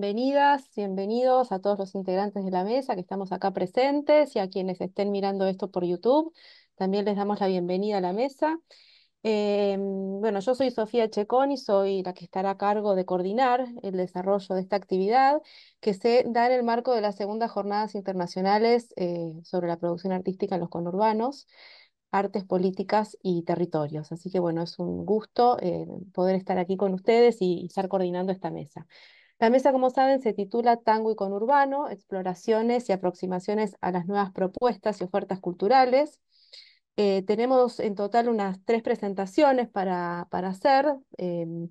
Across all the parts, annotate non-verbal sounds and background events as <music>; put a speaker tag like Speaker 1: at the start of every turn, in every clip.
Speaker 1: bienvenidas, bienvenidos a todos los integrantes de la mesa que estamos acá presentes y a quienes estén mirando esto por YouTube. También les damos la bienvenida a la mesa. Em, bueno, yo soy Sofía y soy la que estará a cargo de coordinar el desarrollo de esta actividad que se da en el marco de las segundas jornadas internacionales eh, sobre la producción artística en los conurbanos, artes políticas y territorios. Así que bueno, es un gusto eh, poder estar aquí con ustedes y estar coordinando esta mesa. La mesa, como saben, se titula Tango y Conurbano, exploraciones y aproximaciones a las nuevas propuestas y ofertas culturales. Eh, tenemos en total unas tres presentaciones para, para hacer. Em,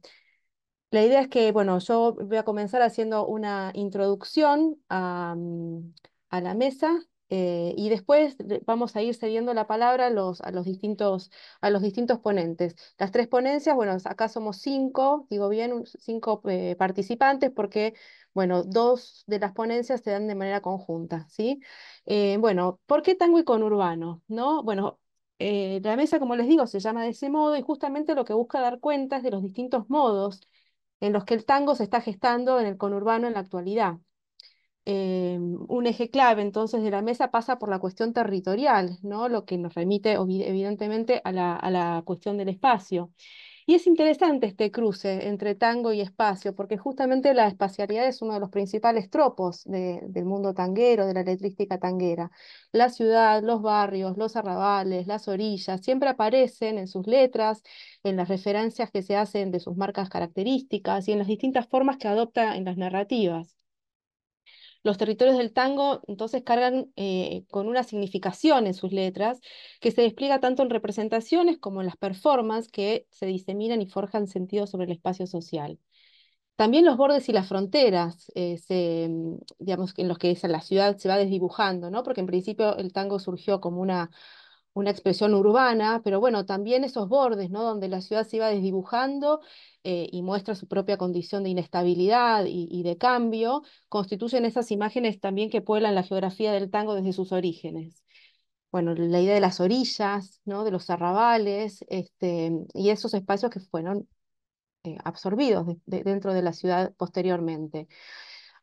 Speaker 1: la idea es que, bueno, yo voy a comenzar haciendo una introducción a, mm, a la mesa, eh, y después vamos a ir cediendo la palabra a los, distintos, a los distintos ponentes. Las tres ponencias, bueno, acá somos cinco, digo bien, cinco eh, participantes, porque, bueno, dos de las ponencias se dan de manera conjunta, ¿sí? Eh, bueno, ¿por qué tango y conurbano? ¿No? Bueno, la mesa, como les digo, se llama de ese modo y justamente lo que busca dar cuenta es de los distintos modos en los que el tango se está gestando en el conurbano en la actualidad. Eh, un eje clave entonces de la mesa pasa por la cuestión territorial, ¿no? lo que nos remite evidentemente a la, cuestión del espacio. Y es interesante este cruce entre tango y espacio, porque justamente la espacialidad es uno de los principales tropos del mundo tanguero, de la letrística tanguera. La ciudad, los barrios, los arrabales, las orillas, siempre aparecen en sus letras, en las referencias que se hacen de sus marcas características y en las distintas formas que adopta en las narrativas. Los territorios del tango entonces cargan eh, con una significación en sus letras que se despliega tanto en representaciones como en las performances que se diseminan y forjan sentido sobre el espacio social. También los bordes y las fronteras, eh, se, mm, digamos, en los que la ciudad se va desdibujando, ¿no? porque en principio el tango surgió como una una expresión urbana, pero bueno, también esos bordes, ¿no? Donde la ciudad se iba desdibujando eh, y muestra su propia condición de inestabilidad y, de cambio, constituyen esas imágenes también que pueblan la geografía del tango desde sus orígenes. Bueno, la idea de las orillas, ¿no? De los arrabales, este, y esos espacios que fueron eh, absorbidos dentro de la ciudad posteriormente.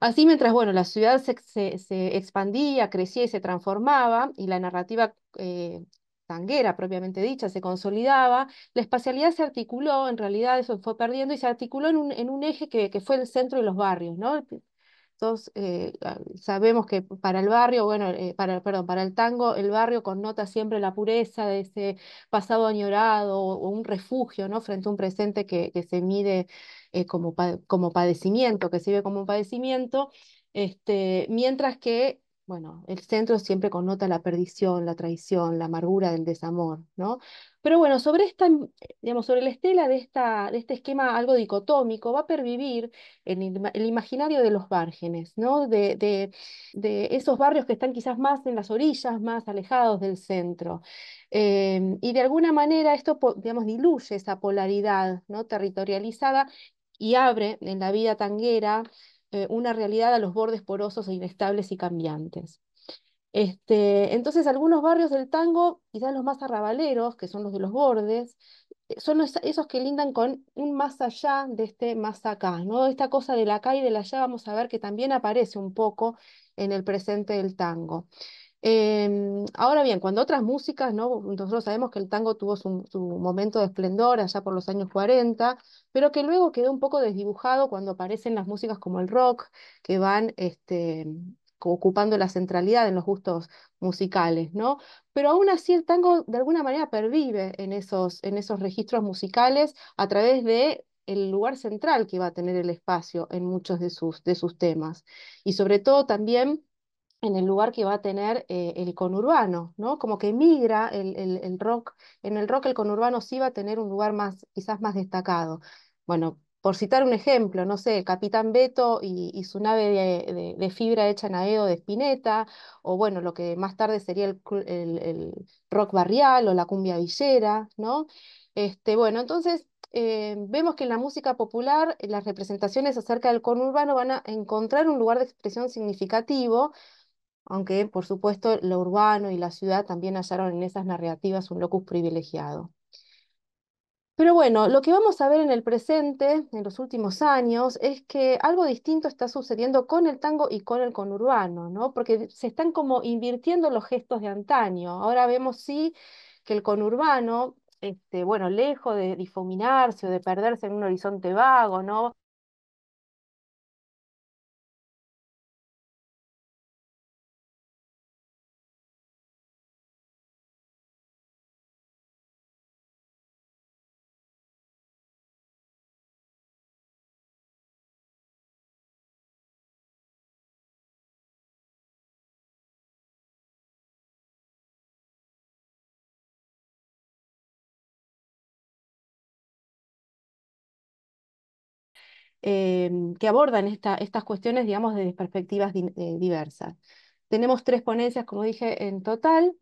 Speaker 1: Así, mientras bueno, la ciudad se, expandía, crecía y se transformaba, y la narrativa eh, tanguera propiamente dicha, se consolidaba, la espacialidad se articuló, en realidad eso fue perdiendo y se articuló en un, en un eje que, fue el centro de los barrios, ¿no? Todos eh, ah, sabemos que para el barrio, bueno, eh, para, perdón, para el tango, el barrio connota siempre la pureza de ese pasado añorado o, un refugio, ¿no? Frente a un presente que, que se mide eh, como, como padecimiento, que se como un padecimiento, este, mientras que bueno, el centro siempre connota la perdición, la traición, la amargura del desamor, ¿no? Pero bueno, sobre esta, digamos, sobre la estela de, esta, de este esquema algo dicotómico, va a pervivir el, el imaginario de los márgenes, ¿no? De, esos barrios que están quizás más en las orillas, más alejados del centro. Em, y de alguna manera esto, digamos, diluye esa polaridad, ¿no? Territorializada y abre en la vida tanguera eh, una realidad a los bordes porosos e inestables y cambiantes. Este, entonces, algunos barrios del tango, quizás los más arrabaleros, que son los de los bordes, eh, son esos que lindan con un más allá de este más acá, ¿no? Esta cosa de la acá y del allá, vamos a ver que también aparece un poco en el presente del tango. Em, ahora bien, cuando otras músicas, ¿no? nosotros sabemos que el tango tuvo su, momento de esplendor allá por los años 40, pero que luego quedó un poco desdibujado cuando aparecen las músicas como el rock, que van este, ocupando la centralidad en los gustos musicales, ¿no? Pero aún así el tango de alguna manera pervive en esos, en esos registros musicales a través de el lugar central que va a tener el espacio en muchos de sus, de sus temas. Y sobre todo también en el lugar que va a tener eh, el conurbano, ¿no? Como que migra el, el, el, rock, en el rock el conurbano sí va a tener un lugar más, quizás más destacado. Bueno, por citar un ejemplo, no sé, el Capitán Beto y, su nave de, de, fibra hecha en aedo de Espineta, o bueno, lo que más tarde sería el, el rock barrial o la cumbia villera, ¿no? Este, bueno, entonces eh, vemos que en la música popular eh, las representaciones acerca del conurbano van a encontrar un lugar de expresión significativo, aunque por supuesto lo urbano y la ciudad también hallaron en esas narrativas un locus privilegiado. Pero bueno, lo que vamos a ver en el presente, en los últimos años, es que algo distinto está sucediendo con el tango y con el conurbano, ¿no? Porque se están como invirtiendo los gestos de antaño. Ahora vemos sí que el conurbano,
Speaker 2: este, bueno, lejos de difuminarse o de perderse en un horizonte vago, ¿no? Em, que abordan estas cuestiones, digamos, desde perspectivas eh, diversas. Tenemos tres ponencias, como dije, en total.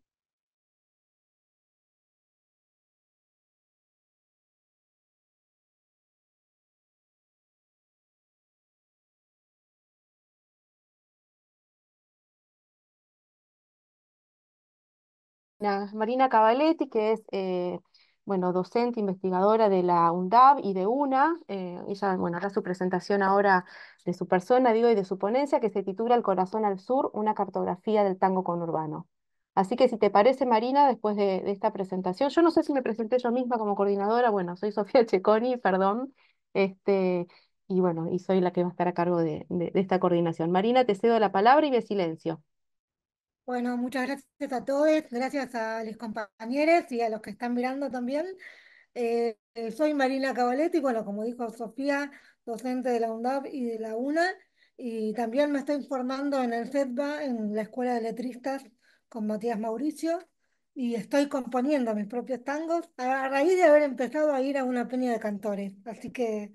Speaker 2: Marina Cavaletti, que es eh,
Speaker 1: bueno, docente, investigadora de la UNDAB y de UNA. Eh, ella, bueno, hará su presentación ahora de su persona, digo, y de su ponencia, que se titula El corazón al sur, una cartografía del tango conurbano. Así que si te parece, Marina, después de, esta presentación, yo no sé si me presenté yo misma como coordinadora, bueno, soy <laughs> Sofía Checoni, perdón, este, y bueno, y soy la que va a estar a cargo de, esta coordinación. Marina, te cedo la palabra y de silencio.
Speaker 3: Bueno, muchas gracias a todos, gracias a los compañeros y a los que están mirando también. Eh, eh, soy Marina Cavaletti, bueno, como dijo Sofía, docente de la UNDAP y de la UNA, y también me estoy formando en el CETBA, en la Escuela de Letristas, con Matías Mauricio, y estoy componiendo mis propios tangos a raíz de haber empezado a ir a una peña de cantores. Así que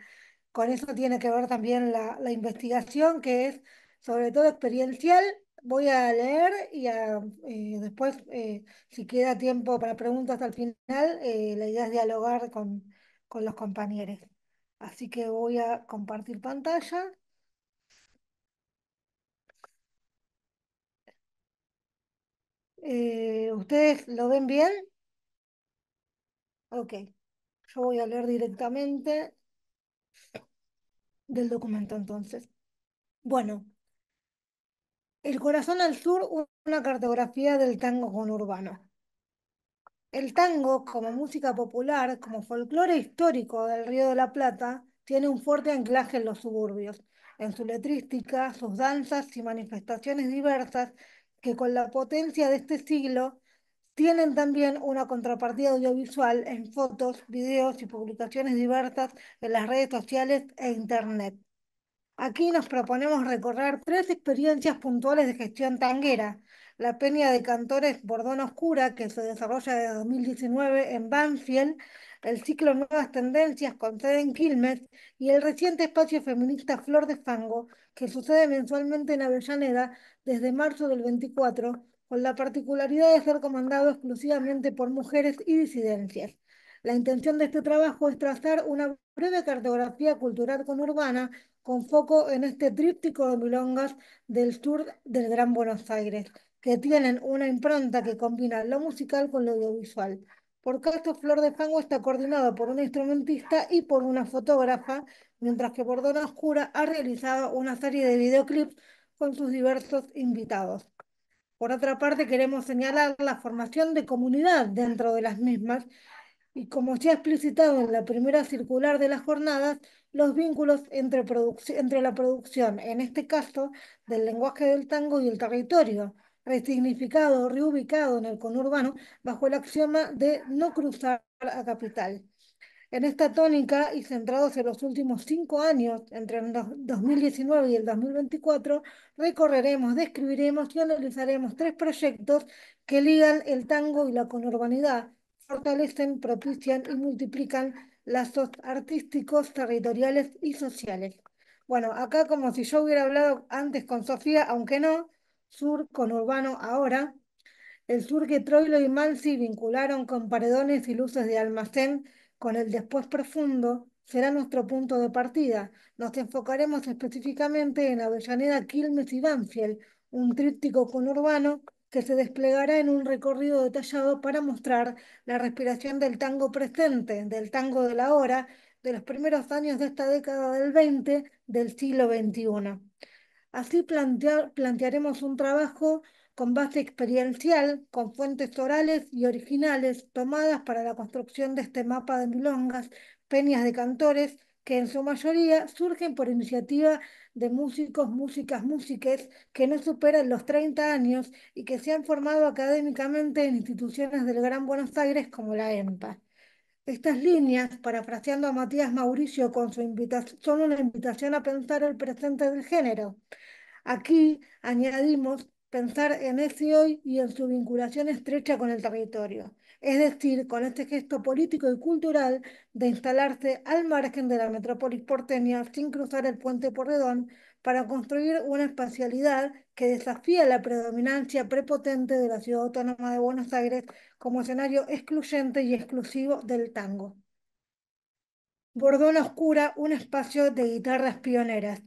Speaker 3: con eso tiene que ver también la, la investigación, que es sobre todo experiencial voy a leer y eh, después, eh, si queda tiempo para preguntas hasta el final, eh, la idea es dialogar con, con los compañeros. Así que voy a compartir pantalla. ¿Ustedes lo ven bien? Ok, yo voy a leer directamente del documento entonces. Bueno, el corazón al sur, una cartografía del tango conurbano. El tango, como música popular, como folclore histórico del Río de la Plata, tiene un fuerte anclaje en los suburbios, en su letrística, sus danzas y manifestaciones diversas que con la potencia de este siglo tienen también una contrapartida audiovisual en fotos, videos y publicaciones diversas en las redes sociales e Internet. Aquí nos proponemos recorrer tres experiencias puntuales de gestión tanguera. La peña de cantores Bordón Oscura, que se desarrolla desde 2019 en Banfield, el ciclo Nuevas Tendencias con sede en Quilmes y el reciente espacio feminista Flor de Fango, que sucede mensualmente en Avellaneda desde marzo del 24, con la particularidad de ser comandado exclusivamente por mujeres y disidencias. La intención de este trabajo es trazar una breve cartografía cultural con conurbana con foco en este tríptico de milongas del sur del Gran Buenos Aires, que tienen una impronta que combina lo musical con lo audiovisual. Por caso, Flor de Fango está coordinado por un instrumentista y por una fotógrafa, mientras que Bordona Oscura ha realizado una serie de videoclips con sus diversos invitados. Por otra parte, queremos señalar la formación de comunidad dentro de las mismas, y como se ha explicitado en la primera circular de las jornadas, los vínculos entre, entre la producción, en este caso del lenguaje del tango y el territorio, resignificado, reubicado en el conurbano bajo el axioma de no cruzar a capital. En esta tónica y centrados en los últimos cinco años, entre el 2019 y el 2024, recorreremos, describiremos y analizaremos tres proyectos que ligan el tango y la conurbanidad, fortalecen, propician y multiplican lazos artísticos, territoriales y sociales. Bueno, acá como si yo hubiera hablado antes con Sofía, aunque no, sur con urbano ahora, el sur que Troilo y Malsi vincularon con paredones y luces de almacén con el después profundo será nuestro punto de partida. Nos enfocaremos específicamente en Avellaneda, Quilmes y Banfield, un tríptico conurbano que se desplegará en un recorrido detallado para mostrar la respiración del tango presente, del tango de la hora, de los primeros años de esta década del 20 del siglo XXI. Así plantear, plantearemos un trabajo con base experiencial, con fuentes orales y originales tomadas para la construcción de este mapa de milongas, peñas de cantores, que en su mayoría surgen por iniciativa de músicos, músicas, músiques que no superan los 30 años y que se han formado académicamente en instituciones del Gran Buenos Aires como la EMPA. Estas líneas, parafraseando a Matías Mauricio con su invitación, son una invitación a pensar el presente del género. Aquí añadimos pensar en ese hoy y en su vinculación estrecha con el territorio es decir, con este gesto político y cultural de instalarse al margen de la metrópolis porteña sin cruzar el puente Porredón para construir una espacialidad que desafía la predominancia prepotente de la ciudad autónoma de Buenos Aires como escenario excluyente y exclusivo del tango. Bordona Oscura, un espacio de guitarras pioneras.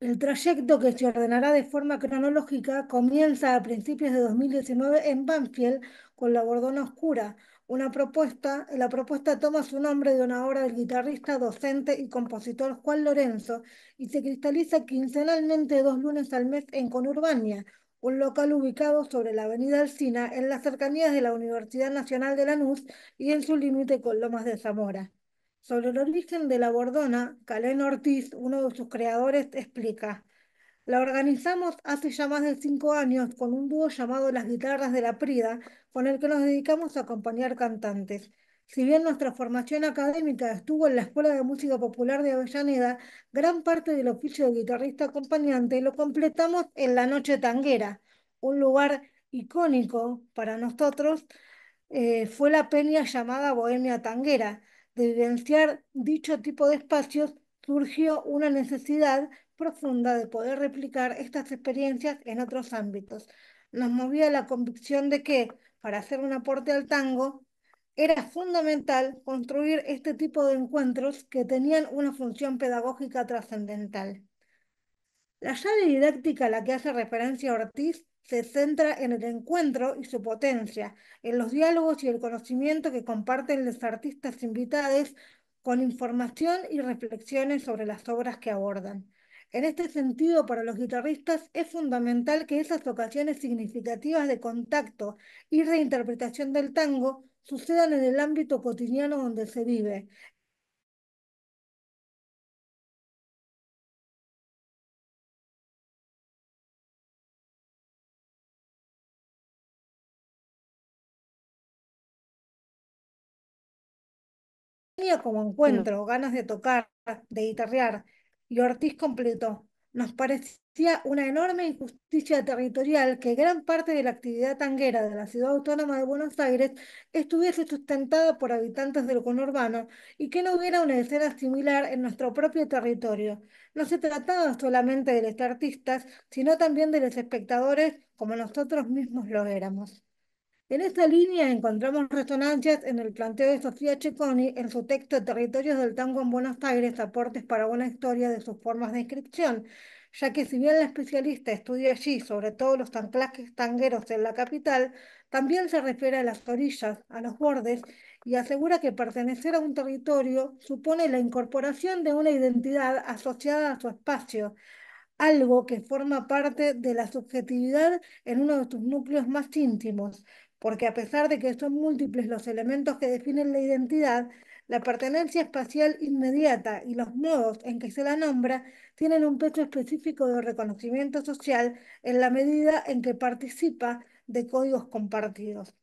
Speaker 3: El trayecto que se ordenará de forma cronológica comienza a principios de 2019 en Banfield, con la Bordona Oscura, una propuesta, la propuesta toma su nombre de una obra del guitarrista, docente y compositor Juan Lorenzo y se cristaliza quincenalmente dos lunes al mes en Conurbania, un local ubicado sobre la avenida Alcina en las cercanías de la Universidad Nacional de Lanús y en su límite con Lomas de Zamora. Sobre el origen de la Bordona, Calén Ortiz, uno de sus creadores, explica – la organizamos hace ya más de cinco años con un dúo llamado Las Guitarras de la Prida, con el que nos dedicamos a acompañar cantantes. Si bien nuestra formación académica estuvo en la Escuela de Música Popular de Avellaneda, gran parte del oficio de guitarrista acompañante lo completamos en La Noche Tanguera, un lugar icónico para nosotros. Eh, fue la peña llamada Bohemia Tanguera. De evidenciar dicho tipo de espacios surgió una necesidad profunda de poder replicar estas experiencias en otros ámbitos. Nos movía la convicción de que, para hacer un aporte al tango, era fundamental construir este tipo de encuentros que tenían una función pedagógica trascendental. La llave didáctica a la que hace referencia Ortiz se centra en el encuentro y su potencia, en los diálogos y el conocimiento que comparten los artistas invitados con información y reflexiones sobre las obras que abordan. En este sentido, para los guitarristas es fundamental que esas ocasiones significativas de contacto y reinterpretación del tango sucedan en el ámbito cotidiano donde se vive, como encuentro, ganas de tocar, de guitarrear, y Ortiz completó. Nos parecía una enorme injusticia territorial que gran parte de la actividad tanguera de la ciudad autónoma de Buenos Aires estuviese sustentada por habitantes del conurbano y que no hubiera una escena similar en nuestro propio territorio. No se trataba solamente de los artistas, sino también de los espectadores como nosotros mismos lo éramos. En esta línea encontramos resonancias en el planteo de Sofía Checoni en su texto Territorios del Tango en Buenos Aires, aportes para una historia de sus formas de inscripción, ya que si bien la especialista estudia allí sobre todo los anclajes tangueros en la capital, también se refiere a las orillas, a los bordes, y asegura que pertenecer a un territorio supone la incorporación de una identidad asociada a su espacio, algo que forma parte de la subjetividad en uno de sus núcleos más íntimos, porque a pesar de que son múltiples los elementos que definen la identidad, la pertenencia espacial inmediata y los modos en que se la nombra tienen un peso específico de reconocimiento social en la medida en que participa de códigos compartidos.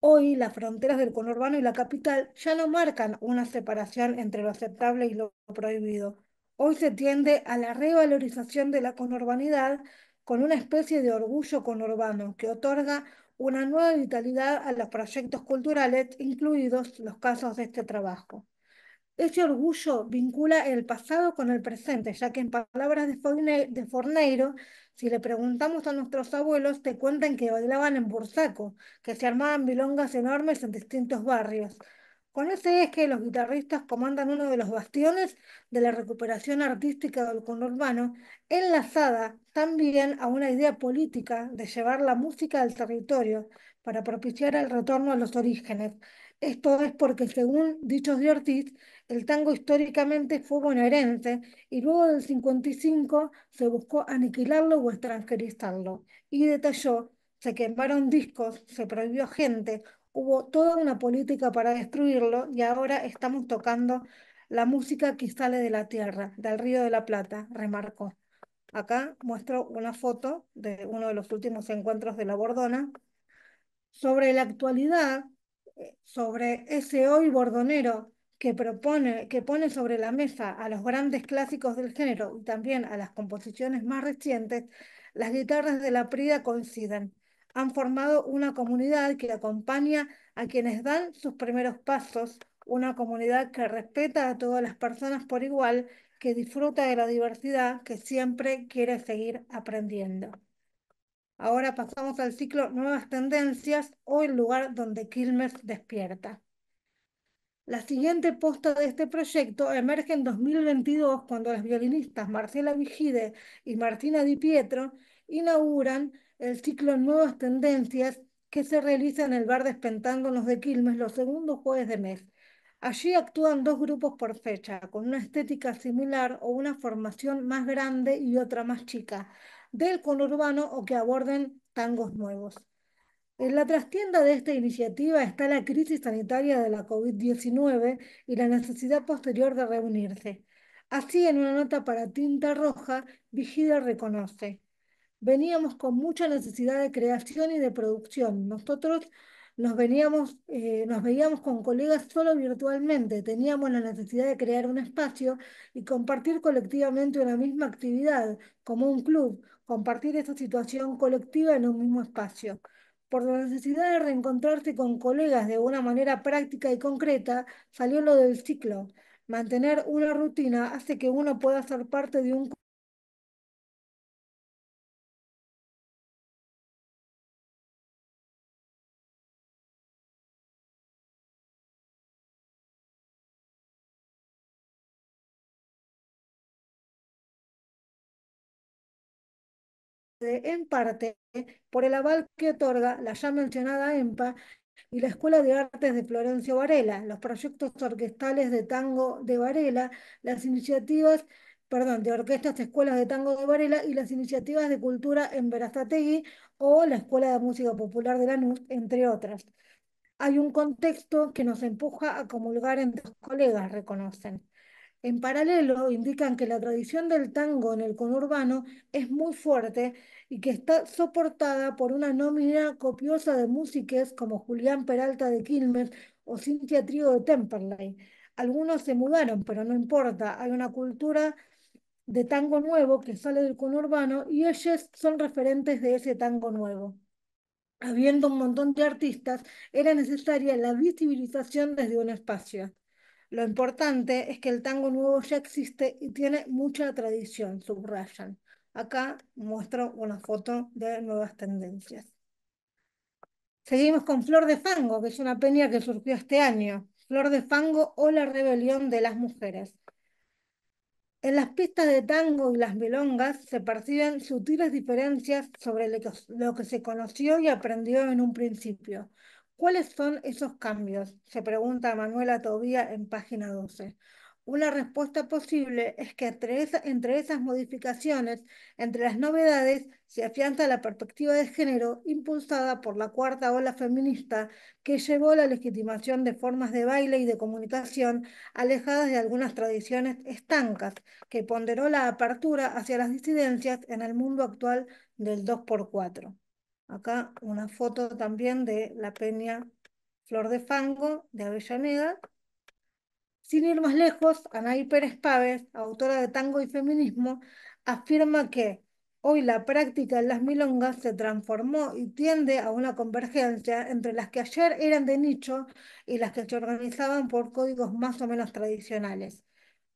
Speaker 3: Hoy las fronteras del conurbano y la capital ya no marcan una separación entre lo aceptable y lo prohibido. Hoy se tiende a la revalorización de la conurbanidad con una especie de orgullo conurbano que otorga una nueva vitalidad a los proyectos culturales, incluidos los casos de este trabajo. Ese orgullo vincula el pasado con el presente, ya que en palabras de Forneiro, si le preguntamos a nuestros abuelos, te cuentan que bailaban en bursaco, que se armaban bilongas enormes en distintos barrios, con ese eje, los guitarristas comandan uno de los bastiones de la recuperación artística del conurbano, enlazada también a una idea política de llevar la música al territorio para propiciar el retorno a los orígenes. Esto es porque, según dichos de Ortiz, el tango históricamente fue bonaerense y luego del 55 se buscó aniquilarlo o extranjerizarlo. Y detalló, se quemaron discos, se prohibió gente, hubo toda una política para destruirlo y ahora estamos tocando la música que sale de la tierra, del Río de la Plata, remarcó. Acá muestro una foto de uno de los últimos encuentros de la Bordona sobre la actualidad, eh, sobre ese hoy bordonero que propone, que pone sobre la mesa a los grandes clásicos del género y también a las composiciones más recientes, las guitarras de la Prida coinciden han formado una comunidad que acompaña a quienes dan sus primeros pasos, una comunidad que respeta a todas las personas por igual, que disfruta de la diversidad, que siempre quiere seguir aprendiendo. Ahora pasamos al ciclo Nuevas Tendencias o el lugar donde Quilmes despierta. La siguiente posta de este proyecto emerge en 2022 cuando las violinistas Marcela Vigide y Martina Di Pietro inauguran el ciclo Nuevas Tendencias que se realiza en el bar de Espentándonos de Quilmes los segundos jueves de mes. Allí actúan dos grupos por fecha, con una estética similar o una formación más grande y otra más chica, del conurbano o que aborden tangos nuevos. En la trastienda de esta iniciativa está la crisis sanitaria de la COVID-19 y la necesidad posterior de reunirse. Así, en una nota para Tinta Roja, Vigida reconoce veníamos con mucha necesidad de creación y de producción. Nosotros nos, veníamos, eh, nos veíamos con colegas solo virtualmente, teníamos la necesidad de crear un espacio y compartir colectivamente una misma actividad, como un club, compartir esta situación colectiva en un mismo espacio. Por la necesidad de reencontrarse con colegas de una manera práctica y concreta, salió lo del ciclo. Mantener una rutina hace que uno pueda ser parte de un
Speaker 2: en parte,
Speaker 3: por el aval que otorga la ya mencionada EMPA y la Escuela de Artes de Florencio Varela, los proyectos orquestales de tango de Varela, las iniciativas, perdón, de orquestas de escuelas de tango de Varela y las iniciativas de cultura en Verazategui o la Escuela de Música Popular de Lanús, entre otras. Hay un contexto que nos empuja a comulgar entre los colegas, reconocen. En paralelo, indican que la tradición del tango en el conurbano es muy fuerte y que está soportada por una nómina copiosa de músicos como Julián Peralta de Quilmes o Cintia Trigo de Temperley. Algunos se mudaron, pero no importa, hay una cultura de tango nuevo que sale del conurbano y ellos son referentes de ese tango nuevo. Habiendo un montón de artistas, era necesaria la visibilización desde un espacio. Lo importante es que el tango nuevo ya existe y tiene mucha tradición, subrayan. Acá muestro una foto de nuevas tendencias. Seguimos con Flor de Fango, que es una peña que surgió este año. Flor de Fango o la rebelión de las mujeres. En las pistas de tango y las milongas se perciben sutiles diferencias sobre lo que se conoció y aprendió en un principio. ¿Cuáles son esos cambios? Se pregunta Manuela Tobía en página 12. Una respuesta posible es que entre, esas modificaciones, entre las novedades, se afianza la perspectiva de género impulsada por la cuarta ola feminista que llevó la legitimación de formas de baile y de comunicación alejadas de algunas tradiciones estancas, que ponderó la apertura hacia las disidencias en el mundo actual del 2x4. Acá una foto también de la peña Flor de Fango de Avellaneda. Sin ir más lejos, Anaí Pérez Pávez, autora de Tango y Feminismo, afirma que hoy la práctica en las milongas se transformó y tiende a una convergencia entre las que ayer eran de nicho y las que se organizaban por códigos más o menos tradicionales.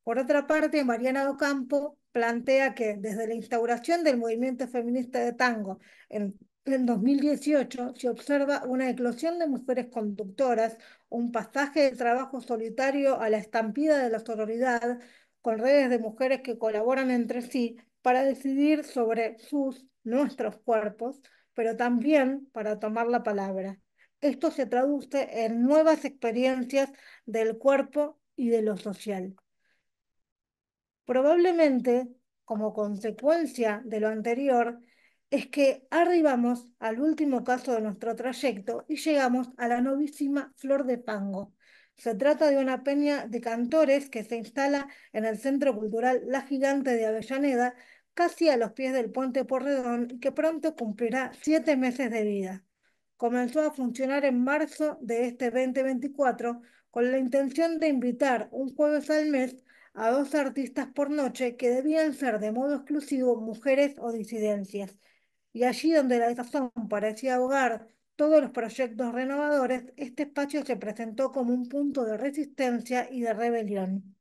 Speaker 3: Por otra parte, Mariana Docampo plantea que desde la instauración del movimiento feminista de tango en en 2018 se observa una eclosión de mujeres conductoras, un pasaje de trabajo solitario a la estampida de la sororidad, con redes de mujeres que colaboran entre sí para decidir sobre sus, nuestros cuerpos, pero también para tomar la palabra. Esto se traduce en nuevas experiencias del cuerpo y de lo social. Probablemente, como consecuencia de lo anterior, es que arribamos al último caso de nuestro trayecto y llegamos a la novísima Flor de Pango. Se trata de una peña de cantores que se instala en el Centro Cultural La Gigante de Avellaneda, casi a los pies del puente Porredón, y que pronto cumplirá siete meses de vida. Comenzó a funcionar en marzo de este 2024 con la intención de invitar un jueves al mes a dos artistas por noche que debían ser de modo exclusivo mujeres o disidencias y allí donde la desazón parecía ahogar todos los proyectos renovadores, este espacio se presentó como un punto de resistencia y de rebelión.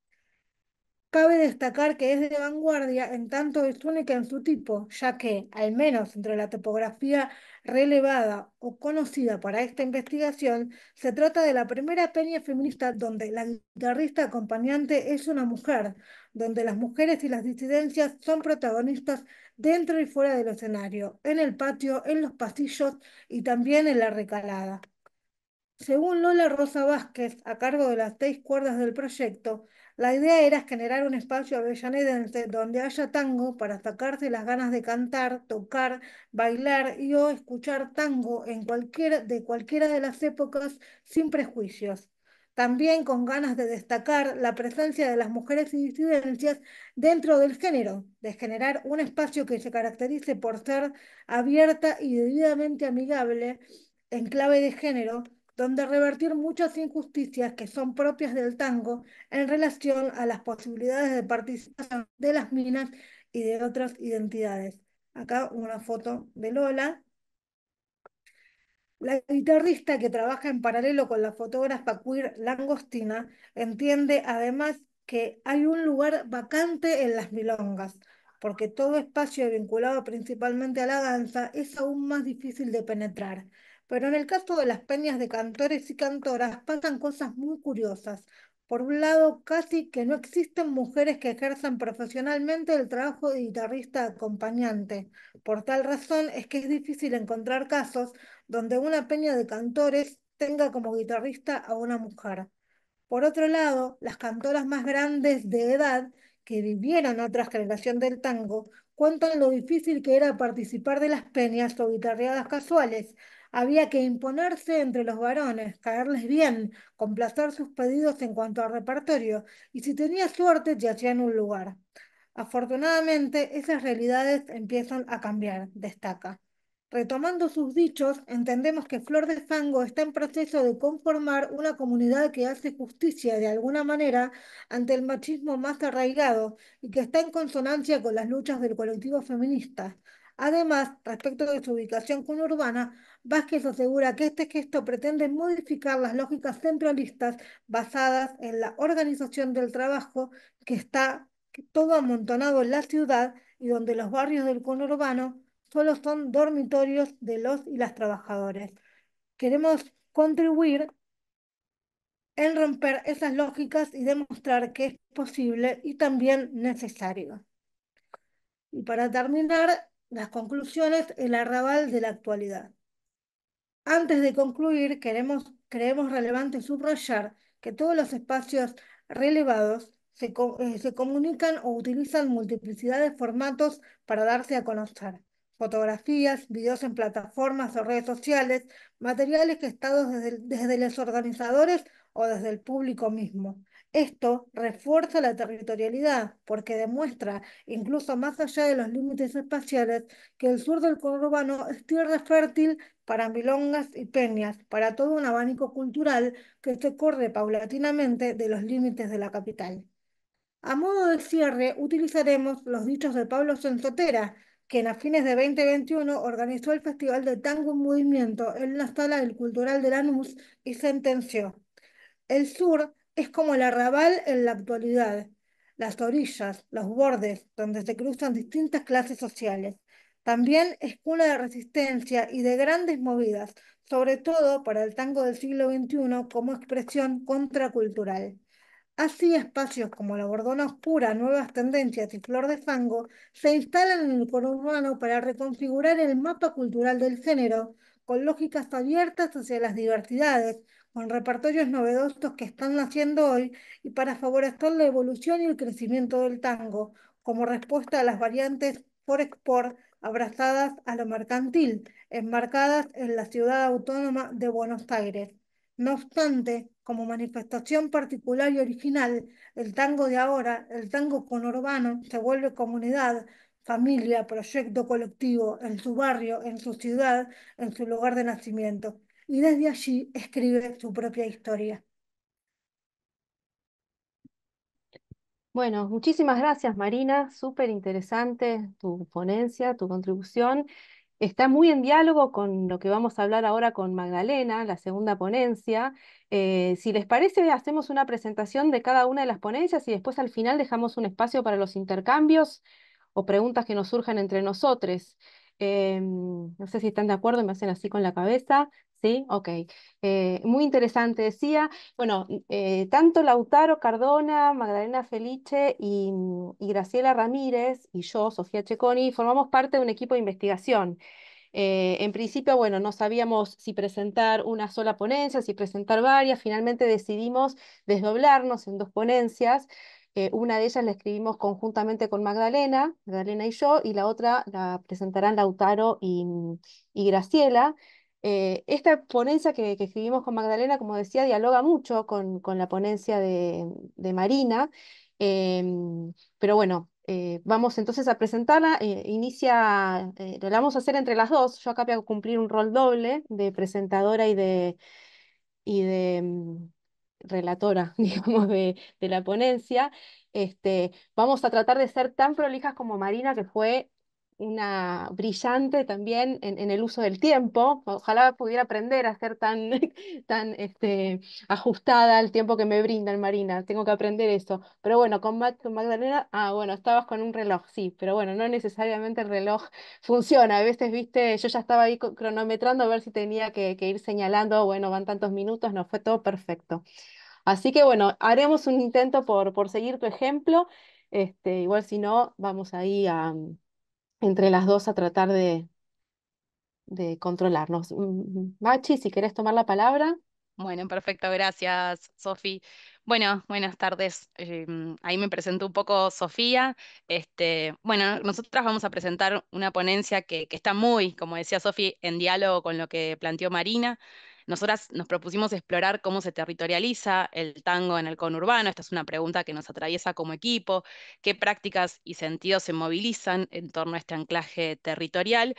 Speaker 3: Cabe destacar que es de vanguardia en tanto es única en su tipo, ya que, al menos entre la topografía relevada o conocida para esta investigación, se trata de la primera peña feminista donde la guitarrista acompañante es una mujer, donde las mujeres y las disidencias son protagonistas dentro y fuera del escenario, en el patio, en los pasillos y también en la recalada. Según Lola Rosa Vázquez, a cargo de las seis cuerdas del proyecto, la idea era generar un espacio avellanedense donde haya tango para sacarse las ganas de cantar, tocar, bailar y o escuchar tango en cualquier, de cualquiera de las épocas sin prejuicios también con ganas de destacar la presencia de las mujeres y disidencias dentro del género, de generar un espacio que se caracterice por ser abierta y debidamente amigable en clave de género, donde revertir muchas injusticias que son propias del tango en relación a las posibilidades de participación de las minas y de otras identidades. Acá una foto de Lola. La guitarrista que trabaja en paralelo con la fotógrafa queer Langostina entiende además que hay un lugar vacante en las milongas, porque todo espacio vinculado principalmente a la danza es aún más difícil de penetrar pero en el caso de las peñas de cantores y cantoras pasan cosas muy curiosas. Por un lado, casi que no existen mujeres que ejerzan profesionalmente el trabajo de guitarrista acompañante. Por tal razón es que es difícil encontrar casos donde una peña de cantores tenga como guitarrista a una mujer. Por otro lado, las cantoras más grandes de edad que vivieron otra generación del tango cuentan lo difícil que era participar de las peñas o guitarreadas casuales, había que imponerse entre los varones, caerles bien, complacer sus pedidos en cuanto al repertorio, y si tenía suerte yacía en un lugar. Afortunadamente, esas realidades empiezan a cambiar, destaca. Retomando sus dichos, entendemos que Flor de Fango está en proceso de conformar una comunidad que hace justicia de alguna manera ante el machismo más arraigado y que está en consonancia con las luchas del colectivo feminista. Además, respecto de su ubicación conurbana, Vázquez asegura que este gesto pretende modificar las lógicas centralistas basadas en la organización del trabajo que está todo amontonado en la ciudad y donde los barrios del conurbano solo son dormitorios de los y las trabajadores. Queremos contribuir en romper esas lógicas y demostrar que es posible y también necesario. Y para terminar, las conclusiones, el arrabal de la actualidad. Antes de concluir, queremos, creemos relevante subrayar que todos los espacios relevados se, eh, comunican o utilizan multiplicidad de formatos para darse a conocer fotografías, videos en plataformas o redes sociales, materiales gestados desde, desde los organizadores o desde el público mismo. Esto refuerza la territorialidad porque demuestra, incluso más allá de los límites espaciales, que el sur del conurbano es tierra fértil para milongas y peñas, para todo un abanico cultural que se corre paulatinamente de los límites de la capital. A modo de cierre, utilizaremos los dichos de Pablo Sensotera, quien a fines de 2021 organizó el Festival de Tango en Movimiento en la Sala del Cultural de Lanús y sentenció. El sur es como el arrabal en la actualidad, las orillas, los bordes, donde se cruzan distintas clases sociales. También es cuna de resistencia y de grandes movidas, sobre todo para el tango del siglo XXI como expresión contracultural. Así espacios como la Bordona Oscura, Nuevas Tendencias y Flor de Fango se instalan en el urbano para reconfigurar el mapa cultural del género con lógicas abiertas hacia las diversidades, con repertorios novedosos que están naciendo hoy y para favorecer la evolución y el crecimiento del tango, como respuesta a las variantes forexport abrazadas a lo mercantil, enmarcadas en la ciudad autónoma de Buenos Aires. No obstante, como manifestación particular y original, el tango de ahora, el tango conurbano, se vuelve comunidad, familia, proyecto colectivo, en su barrio, en su ciudad, en su lugar de nacimiento y desde allí escribe tu propia historia. Bueno, muchísimas gracias
Speaker 1: Marina, súper interesante tu ponencia, tu contribución. Está muy en diálogo con lo que vamos a hablar ahora con Magdalena, la segunda ponencia. Eh, si les parece, hacemos una presentación de cada una de las ponencias y después al final dejamos un espacio para los intercambios o preguntas que nos surjan entre nosotros. Em, no sé si están de acuerdo, me hacen así con la cabeza. Sí, ok. Eh, muy interesante, decía. Bueno, eh, tanto Lautaro Cardona, Magdalena Felice y, mm, y, Graciela Ramírez y yo, Sofía Checoni, formamos parte de un equipo de investigación. Eh, en principio, bueno, no sabíamos si presentar una sola ponencia, si presentar varias. Finalmente decidimos desdoblarnos en dos ponencias. Eh, una de ellas la escribimos conjuntamente con Magdalena, Magdalena y yo, y la otra la presentarán Lautaro y, Graciela. Eh, esta ponencia que, escribimos con Magdalena, como decía, dialoga mucho con, la ponencia de, Marina, em, pero bueno, eh, vamos entonces a presentarla. inicia, lo vamos a hacer entre las dos. Yo acá voy a cumplir un rol doble de presentadora y de, y de em, relatora, <laughs> digamos, de, la ponencia, este, vamos a tratar de ser tan prolijas como Marina, que fue una brillante también en, el uso del tiempo. Ojalá pudiera aprender a ser tan, <laughs> tan este, ajustada al tiempo que me brindan, Marina. Tengo que aprender eso. Pero bueno, con, Magdalena, ah, bueno, estabas con un reloj, sí, pero bueno, no necesariamente el reloj <laughs> funciona. A veces, viste, yo ya estaba ahí cronometrando a ver si tenía que, que ir señalando, bueno, van tantos minutos, no fue todo perfecto. Así que bueno, haremos un intento por, por seguir tu ejemplo. Este, igual si no, vamos ahí a, entre las dos a tratar de, de controlarnos. Mm, mm, Machi, si querés tomar la palabra.
Speaker 4: Bueno, perfecto, gracias, Sofi. Bueno, buenas tardes. Em, ahí me presento un poco Sofía. Este, bueno, nosotras vamos a presentar una ponencia que, que está muy, como decía Sofi, en diálogo con lo que planteó Marina. Nosotras nos propusimos explorar cómo se territorializa el tango en el conurbano. Esta es una pregunta que nos atraviesa como equipo. ¿Qué prácticas y sentidos se movilizan en torno a este anclaje territorial?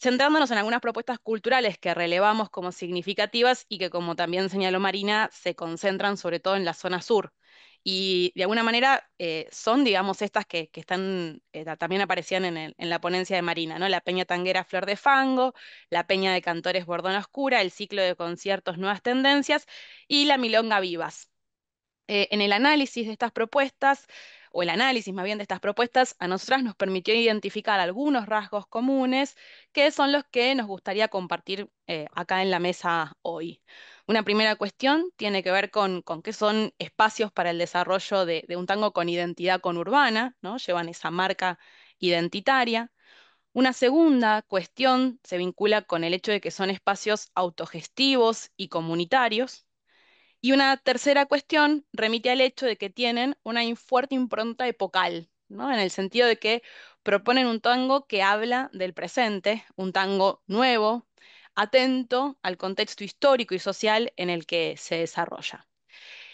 Speaker 4: centrándonos en algunas propuestas culturales que relevamos como significativas y que, como también señaló Marina, se concentran sobre todo en la zona sur y de alguna manera eh, son, digamos, estas que, están, eh, también aparecían en, la ponencia de Marina, ¿no? La Peña Tanguera Flor de Fango, la Peña de Cantores Bordón Oscura, el ciclo de conciertos Nuevas Tendencias y la Milonga Vivas. Eh, en el análisis de estas propuestas, o el análisis más bien de estas propuestas, a nosotras nos permitió identificar algunos rasgos comunes que son los que nos gustaría compartir acá en la mesa hoy. Una primera cuestión tiene que ver con, qué son espacios para el desarrollo de, un tango con identidad conurbana, ¿no? llevan esa marca identitaria. Una segunda cuestión se vincula con el hecho de que son espacios autogestivos y comunitarios. Y una tercera cuestión remite al hecho de que tienen una fuerte impronta epocal, ¿no? en el sentido de que proponen un tango que habla del presente, un tango nuevo, atento al contexto histórico y social en el que se desarrolla.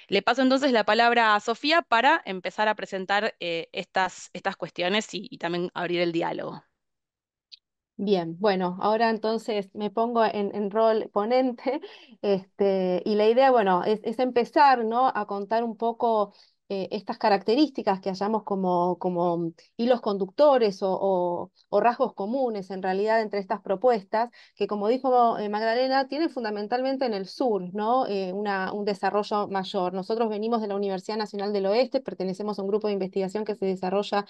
Speaker 4: Le paso entonces la palabra a Sofía para empezar a presentar eh, estas, estas, cuestiones y, también abrir el diálogo.
Speaker 1: Bien, bueno, ahora entonces me pongo en, rol ponente <laughs> este, y la idea, bueno, es, es, empezar, ¿no? A contar un poco eh, estas características que hallamos como, como hilos conductores o, rasgos comunes en realidad entre estas propuestas, que como dijo eh, Magdalena, tienen fundamentalmente en el sur ¿no? Eh, una, un desarrollo mayor. Nosotros venimos de la Universidad Nacional del Oeste, pertenecemos a un grupo de investigación que se desarrolla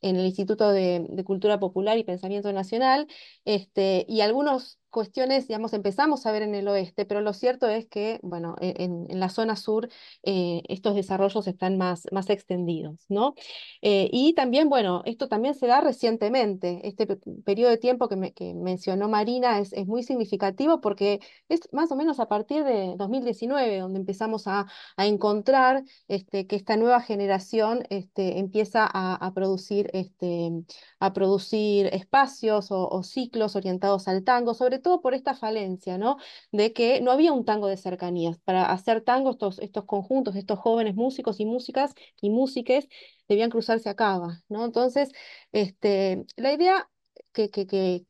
Speaker 1: en el Instituto de, Cultura Popular y Pensamiento Nacional, este, y algunos cuestiones, digamos, empezamos a ver en el oeste, pero lo cierto es que, bueno, e, en, la zona sur eh, estos desarrollos están más, más extendidos, ¿no? Eh, y también, bueno, esto también se da recientemente, este periodo de tiempo que, mencionó Marina es, muy significativo porque es más o menos a partir de 2019 donde empezamos a, encontrar este, que esta nueva generación este, empieza a, producir, este, a producir espacios o, o ciclos orientados al tango, sobre todo por esta falencia, ¿no? De que no había un tango de cercanías. Para hacer tango, estos, estos conjuntos, estos jóvenes músicos y músicas y músiques debían cruzarse a Cava, ¿no? Entonces, este, la idea que, que, que,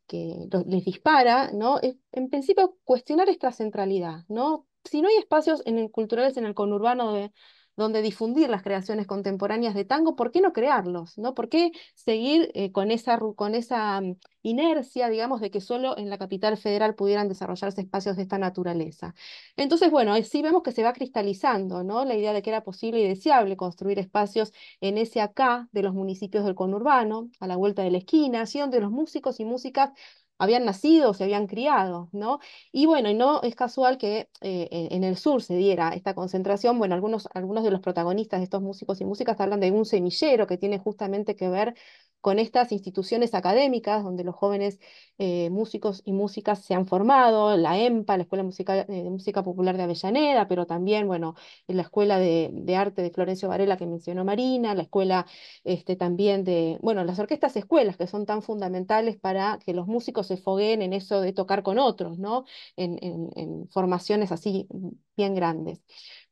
Speaker 1: les dispara, ¿no? Es, en principio, cuestionar esta centralidad, ¿no? Si no hay espacios en, culturales en el conurbano de donde difundir las creaciones contemporáneas de tango, ¿por qué no crearlos? ¿no? ¿Por qué seguir eh, con, esa, con esa mm, inercia, digamos, de que solo en la capital federal pudieran desarrollarse espacios de esta naturaleza? Entonces, bueno, sí vemos que se va cristalizando ¿no? la idea de que era posible y deseable construir espacios en ese acá de los municipios del conurbano, a la vuelta de la esquina, así donde los músicos y músicas habían nacido, se habían criado, ¿no? Y bueno, y no es casual que eh, en el sur se diera esta concentración. Bueno, algunos, algunos de los protagonistas de estos músicos y músicas hablan de un semillero que tiene justamente que ver con estas instituciones académicas donde los jóvenes eh, músicos y músicas se han formado, la EMPA, la Escuela Musical, eh, de Música Popular de Avellaneda, pero también, bueno, la Escuela de, de, Arte de Florencio Varela que mencionó Marina, la Escuela este, también de, bueno, las orquestas escuelas que son tan fundamentales para que los músicos se fogueen en eso de tocar con otros, ¿no? En, formaciones así bien grandes.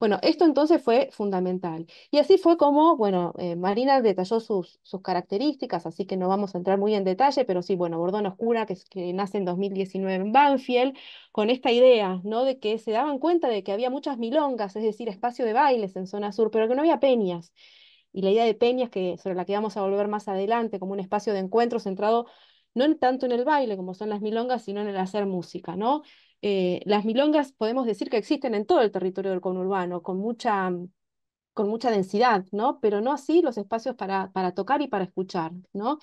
Speaker 1: Bueno, esto entonces fue fundamental. Y así fue como, bueno, eh, Marina detalló sus, características, así que no vamos a entrar muy en detalle, pero sí, bueno, Bordón Oscura, que, que nace en 2019 en Banfield, con esta idea, ¿no? De que se daban cuenta de que había muchas milongas, es decir, espacio de bailes en zona sur, pero que no había peñas. Y la idea de peñas, que, sobre la que vamos a volver más adelante, como un espacio de encuentro centrado no tanto en el baile como son las milongas, sino en el hacer música, ¿no? Eh, las milongas podemos decir que existen en todo el territorio del conurbano, con mucha, mm, con mucha densidad, ¿no? Pero no así los espacios para, para tocar y para escuchar, ¿no?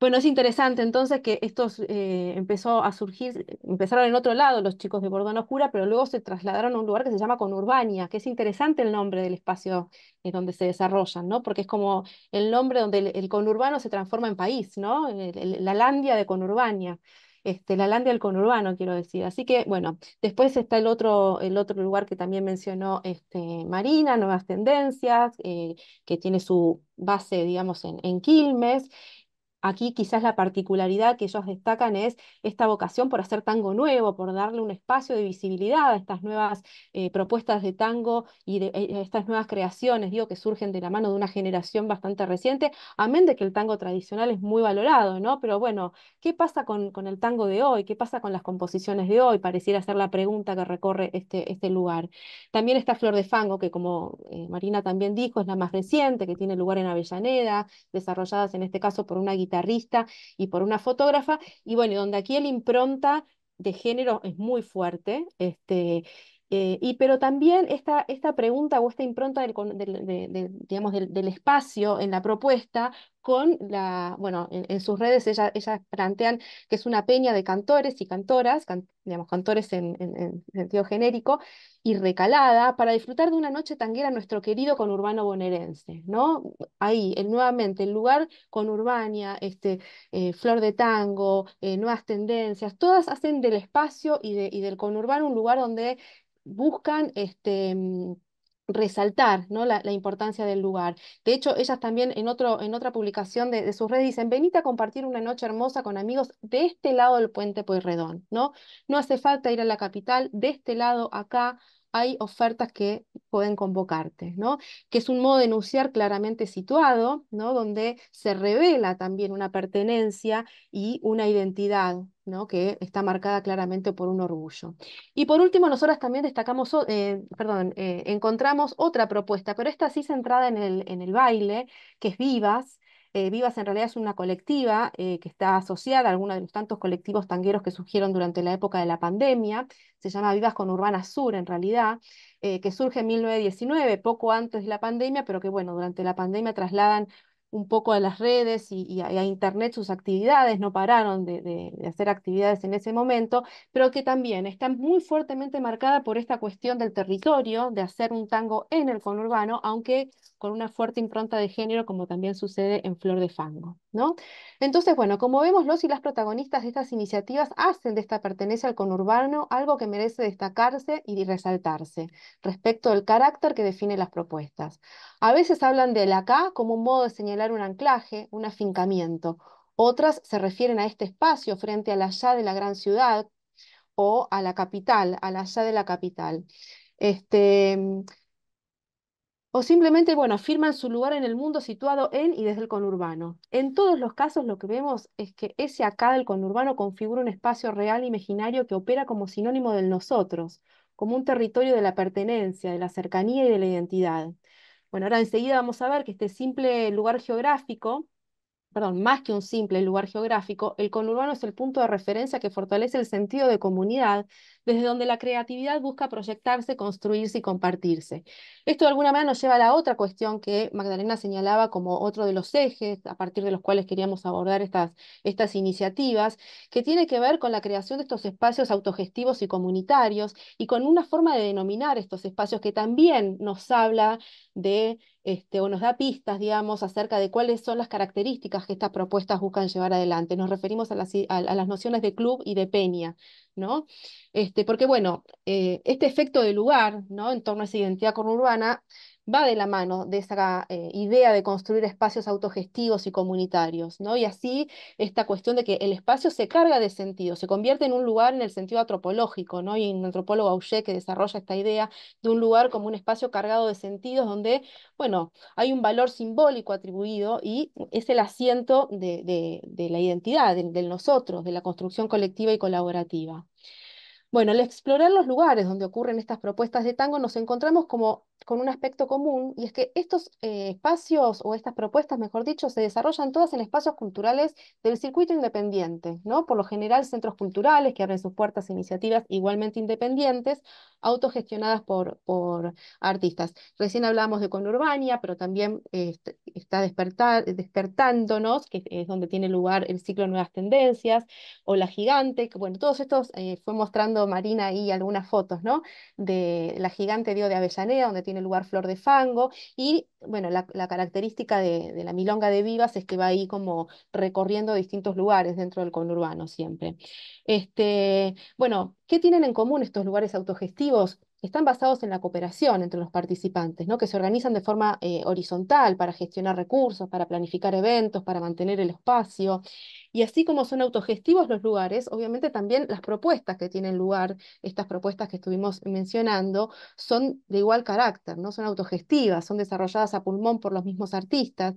Speaker 1: Bueno, es interesante entonces que estos eh, empezó a surgir, empezaron en otro lado los chicos de Bordón Oscura, pero luego se trasladaron a un lugar que se llama Conurbania, que es interesante el nombre del espacio eh, donde se desarrollan, ¿no? Porque es como el nombre donde el, conurbano se transforma en país, ¿no? la landia de Conurbania. Este, la landia del conurbano, quiero decir. Así que, bueno, después está el otro, el otro lugar que también mencionó este, Marina, Nuevas Tendencias, eh, que tiene su base, digamos, en, en Quilmes. Aquí quizás la particularidad que ellos destacan es esta vocación por hacer tango nuevo, por darle un espacio de visibilidad a estas nuevas eh, propuestas de tango y de, eh, eh, estas nuevas creaciones, digo, que surgen de la mano de una generación bastante reciente, amén de que el tango tradicional es muy valorado, ¿no? Pero bueno, ¿qué pasa con, el tango de hoy? ¿Qué pasa con las composiciones de hoy? Pareciera ser la pregunta que recorre este, este lugar. También está Flor de Fango, que como Marina también dijo, es la más reciente, que tiene lugar en Avellaneda, desarrolladas en este caso por una guitarra y por una fotógrafa, y bueno, donde aquí el impronta de género es muy fuerte, este, eh, y, pero también esta, esta pregunta o esta impronta del, digamos, del, espacio en la propuesta con la, bueno, en, sus redes ellas, ellas, plantean que es una peña de cantores y cantoras, digamos, cantores en, sentido genérico, y recalada para disfrutar de una noche tanguera nuestro querido conurbano bonaerense, ¿no? Ahí, el, nuevamente, el lugar con Urbania, este, eh, Flor de Tango, eh, Nuevas Tendencias, todas hacen del espacio y, y del conurbano un lugar donde buscan este, mm, resaltar ¿no? la, importancia del lugar. De hecho, ellas también en, otro, en otra publicación de, sus redes dicen, venite a compartir una noche hermosa con amigos de este lado del puente Pueyrredón, ¿no? No hace falta ir a la capital, de este lado acá hay ofertas que pueden convocarte, ¿no? Que es un modo de enunciar claramente situado, ¿no? Donde se revela también una pertenencia y una identidad, ¿no? que está marcada claramente por un orgullo. Y por último, nosotras también destacamos, eh, perdón, eh, encontramos otra propuesta, pero esta sí centrada en el, en el baile, que es Vivas, eh, Vivas en realidad es una colectiva eh, que está asociada a alguno de los tantos colectivos tangueros que surgieron durante la época de la pandemia. Se llama Vivas con Urbana Sur en realidad, eh, que surge en 1919, poco antes de la pandemia, pero que bueno, durante la pandemia trasladan un poco a las redes y, a, Internet sus actividades, no pararon de, hacer actividades en ese momento, pero que también está muy fuertemente marcada por esta cuestión del territorio, de hacer un tango en el conurbano, aunque con una fuerte impronta de género, como también sucede en Flor de Fango. ¿no? Entonces, bueno, como vemos, los y las protagonistas de estas iniciativas hacen de esta pertenencia al conurbano algo que merece destacarse y resaltarse respecto del carácter que define las propuestas. A veces hablan del acá como un modo de señalar un anclaje, un afincamiento. Otras se refieren a este espacio frente al allá de la gran ciudad o a la capital, al allá de la capital. Este, o simplemente, bueno, afirman su lugar en el mundo situado en y desde el conurbano. En todos los casos lo que vemos es que ese acá del conurbano configura un espacio real imaginario que opera como sinónimo del nosotros, como un territorio de la pertenencia, de la cercanía y de la identidad. Bueno, ahora enseguida vamos a ver que este simple lugar geográfico, perdón, más que un simple lugar geográfico, el conurbano es el punto de referencia que fortalece el sentido de comunidad desde donde la creatividad busca proyectarse, construirse y compartirse. Esto de alguna manera nos lleva a la otra cuestión que Magdalena señalaba como otro de los ejes a partir de los cuales queríamos abordar estas, estas iniciativas, que tiene que ver con la creación de estos espacios autogestivos y comunitarios y con una forma de denominar estos espacios que también nos habla de este, o nos da pistas, digamos, acerca de cuáles son las características que estas propuestas buscan llevar adelante. Nos referimos a las, a las nociones de club y de peña, ¿no? Este, porque bueno, eh, este efecto de lugar, ¿no? En torno a esa identidad conurbana, va de la mano de esa eh, idea de construir espacios autogestivos y comunitarios, ¿no? Y así esta cuestión de que el espacio se carga de sentido, se convierte en un lugar en el sentido antropológico, ¿no? Y un antropólogo Augé que desarrolla esta idea de un lugar como un espacio cargado de sentidos donde, bueno, hay un valor simbólico atribuido y es el asiento de, la identidad, del de nosotros, de la construcción colectiva y colaborativa. Bueno, al explorar los lugares donde ocurren estas propuestas de tango, nos encontramos como, con un aspecto común, y es que estos eh, espacios, o estas propuestas, mejor dicho, se desarrollan todas en espacios culturales del circuito independiente, ¿no? Por lo general, centros culturales que abren sus puertas a iniciativas igualmente independientes, autogestionadas por, por artistas. Recién hablamos de Conurbania, pero también este, está despertar, despertándonos, que es donde tiene lugar el ciclo Nuevas Tendencias, o La Gigante, que bueno, todos estos eh, fue mostrando Marina y algunas fotos, ¿no? De la gigante dio de Avellaneda, donde tiene lugar Flor de Fango, y bueno, la, característica de, la milonga de Vivas es que va ahí como recorriendo distintos lugares dentro del conurbano siempre. Este, bueno, ¿qué tienen en común estos lugares autogestivos? están basados en la cooperación entre los participantes, ¿no? que se organizan de forma eh, horizontal para gestionar recursos, para planificar eventos, para mantener el espacio. Y así como son autogestivos los lugares, obviamente también las propuestas que tienen lugar, estas propuestas que estuvimos mencionando, son de igual carácter, ¿no? son autogestivas, son desarrolladas a pulmón por los mismos artistas,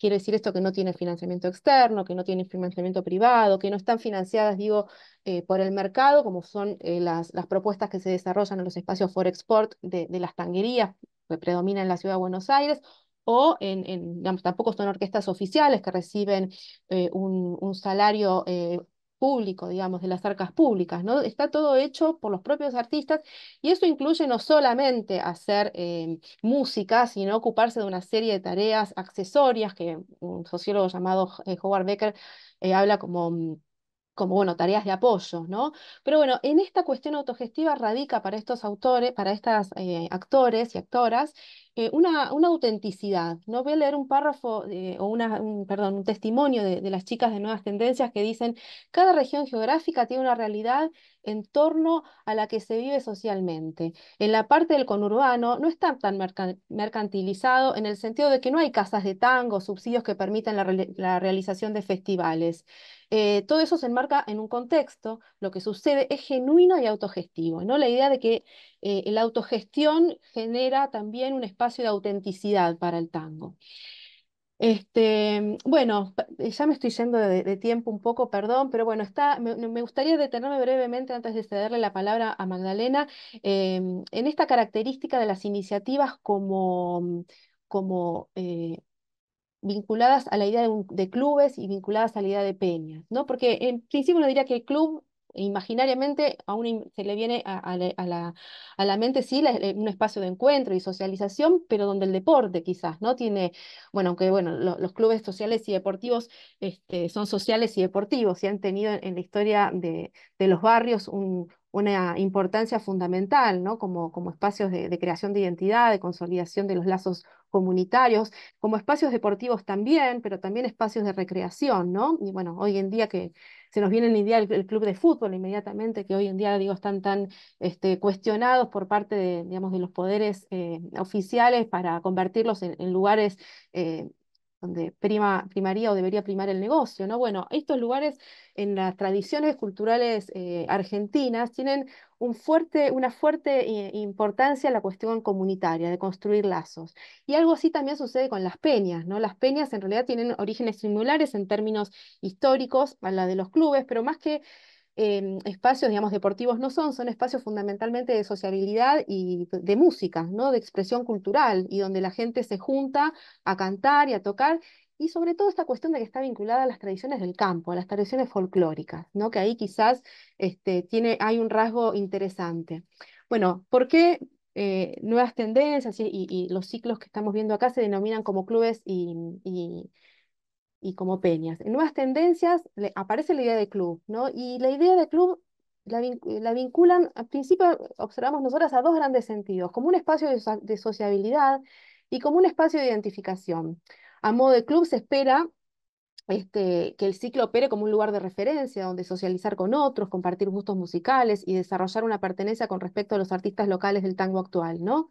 Speaker 1: Quiero decir esto que no tiene financiamiento externo, que no tiene financiamiento privado, que no están financiadas, digo, eh, por el mercado, como son eh, las, las, propuestas que se desarrollan en los espacios for export de, las tanguerías que predominan en la ciudad de Buenos Aires, o en, digamos, tampoco son orquestas oficiales que reciben eh, un, un, salario público, digamos, de las arcas públicas, ¿no? Está todo hecho por los propios artistas y eso incluye no solamente hacer eh, música, sino ocuparse de una serie de tareas accesorias que un sociólogo llamado eh, Howard Becker eh, habla como mm, como bueno, tareas de apoyo, ¿no? Pero bueno, en esta cuestión autogestiva radica para estos autores, para estas eh, actores y actoras, eh, una, una, autenticidad. No voy a leer un párrafo o una, perdón, un testimonio de, las chicas de Nuevas Tendencias que dicen, cada región geográfica tiene una realidad en torno a la que se vive socialmente. En la parte del conurbano no está tan mercantilizado en el sentido de que no hay casas de tango, subsidios que permitan la realización de festivales. Eh, todo eso se enmarca en un contexto, lo que sucede es genuino y autogestivo, ¿no? La idea de que eh, la autogestión genera también un espacio de autenticidad para el tango. Este, bueno, eh, ya me estoy yendo de, tiempo un poco, perdón, pero bueno, está, me, gustaría detenerme brevemente antes de cederle la palabra a Magdalena em, en esta característica de las iniciativas como, como vinculadas a la idea de, clubes y vinculadas a la idea de peñas, ¿no? Porque en principio uno diría que el club, e imaginariamente, aún se le viene a, la, mente, sí, eh, un espacio de encuentro y socialización, pero donde el deporte quizás, ¿no? Tiene, bueno, aunque bueno, los clubes sociales y deportivos este, son sociales y deportivos y han tenido en, la historia de los barrios un, una importancia fundamental, ¿no? Como, como espacios de, creación de identidad, de consolidación de los lazos comunitarios, como espacios deportivos también, pero también espacios de recreación, ¿no? Y bueno, hoy en día que se nos viene en idea el, club de fútbol inmediatamente, que hoy en día, digo, están tan este, cuestionados por parte de, digamos, de los poderes eh, oficiales para convertirlos en, lugares eh, donde prima, primaría o debería primar el negocio, ¿no? Bueno, estos lugares en las tradiciones culturales eh, argentinas tienen un fuerte, una fuerte eh, importancia en la cuestión comunitaria, de construir lazos. Y algo así también sucede con las peñas, ¿no? Las peñas en realidad tienen orígenes similares en términos históricos a la de los clubes, pero más que Em, espacios, digamos, deportivos no son, son espacios fundamentalmente de sociabilidad y de música, ¿no? De expresión cultural y donde la gente se junta a cantar y a tocar y sobre todo esta cuestión de que está vinculada a las tradiciones del campo, a las tradiciones folclóricas, ¿no? que ahí quizás este, tiene, hay un rasgo interesante. Bueno, ¿por qué eh, nuevas tendencias y, los ciclos que estamos viendo acá se denominan como clubes y y como peñas. En nuevas tendencias aparece la idea de club, ¿no? Y la idea de club la, vinculan, al principio observamos nosotras a dos grandes sentidos, como un espacio de, sociabilidad y como un espacio de identificación. A modo de club se espera este, que el ciclo opere como un lugar de referencia, donde socializar con otros, compartir gustos musicales y desarrollar una pertenencia con respecto a los artistas locales del tango actual, ¿no?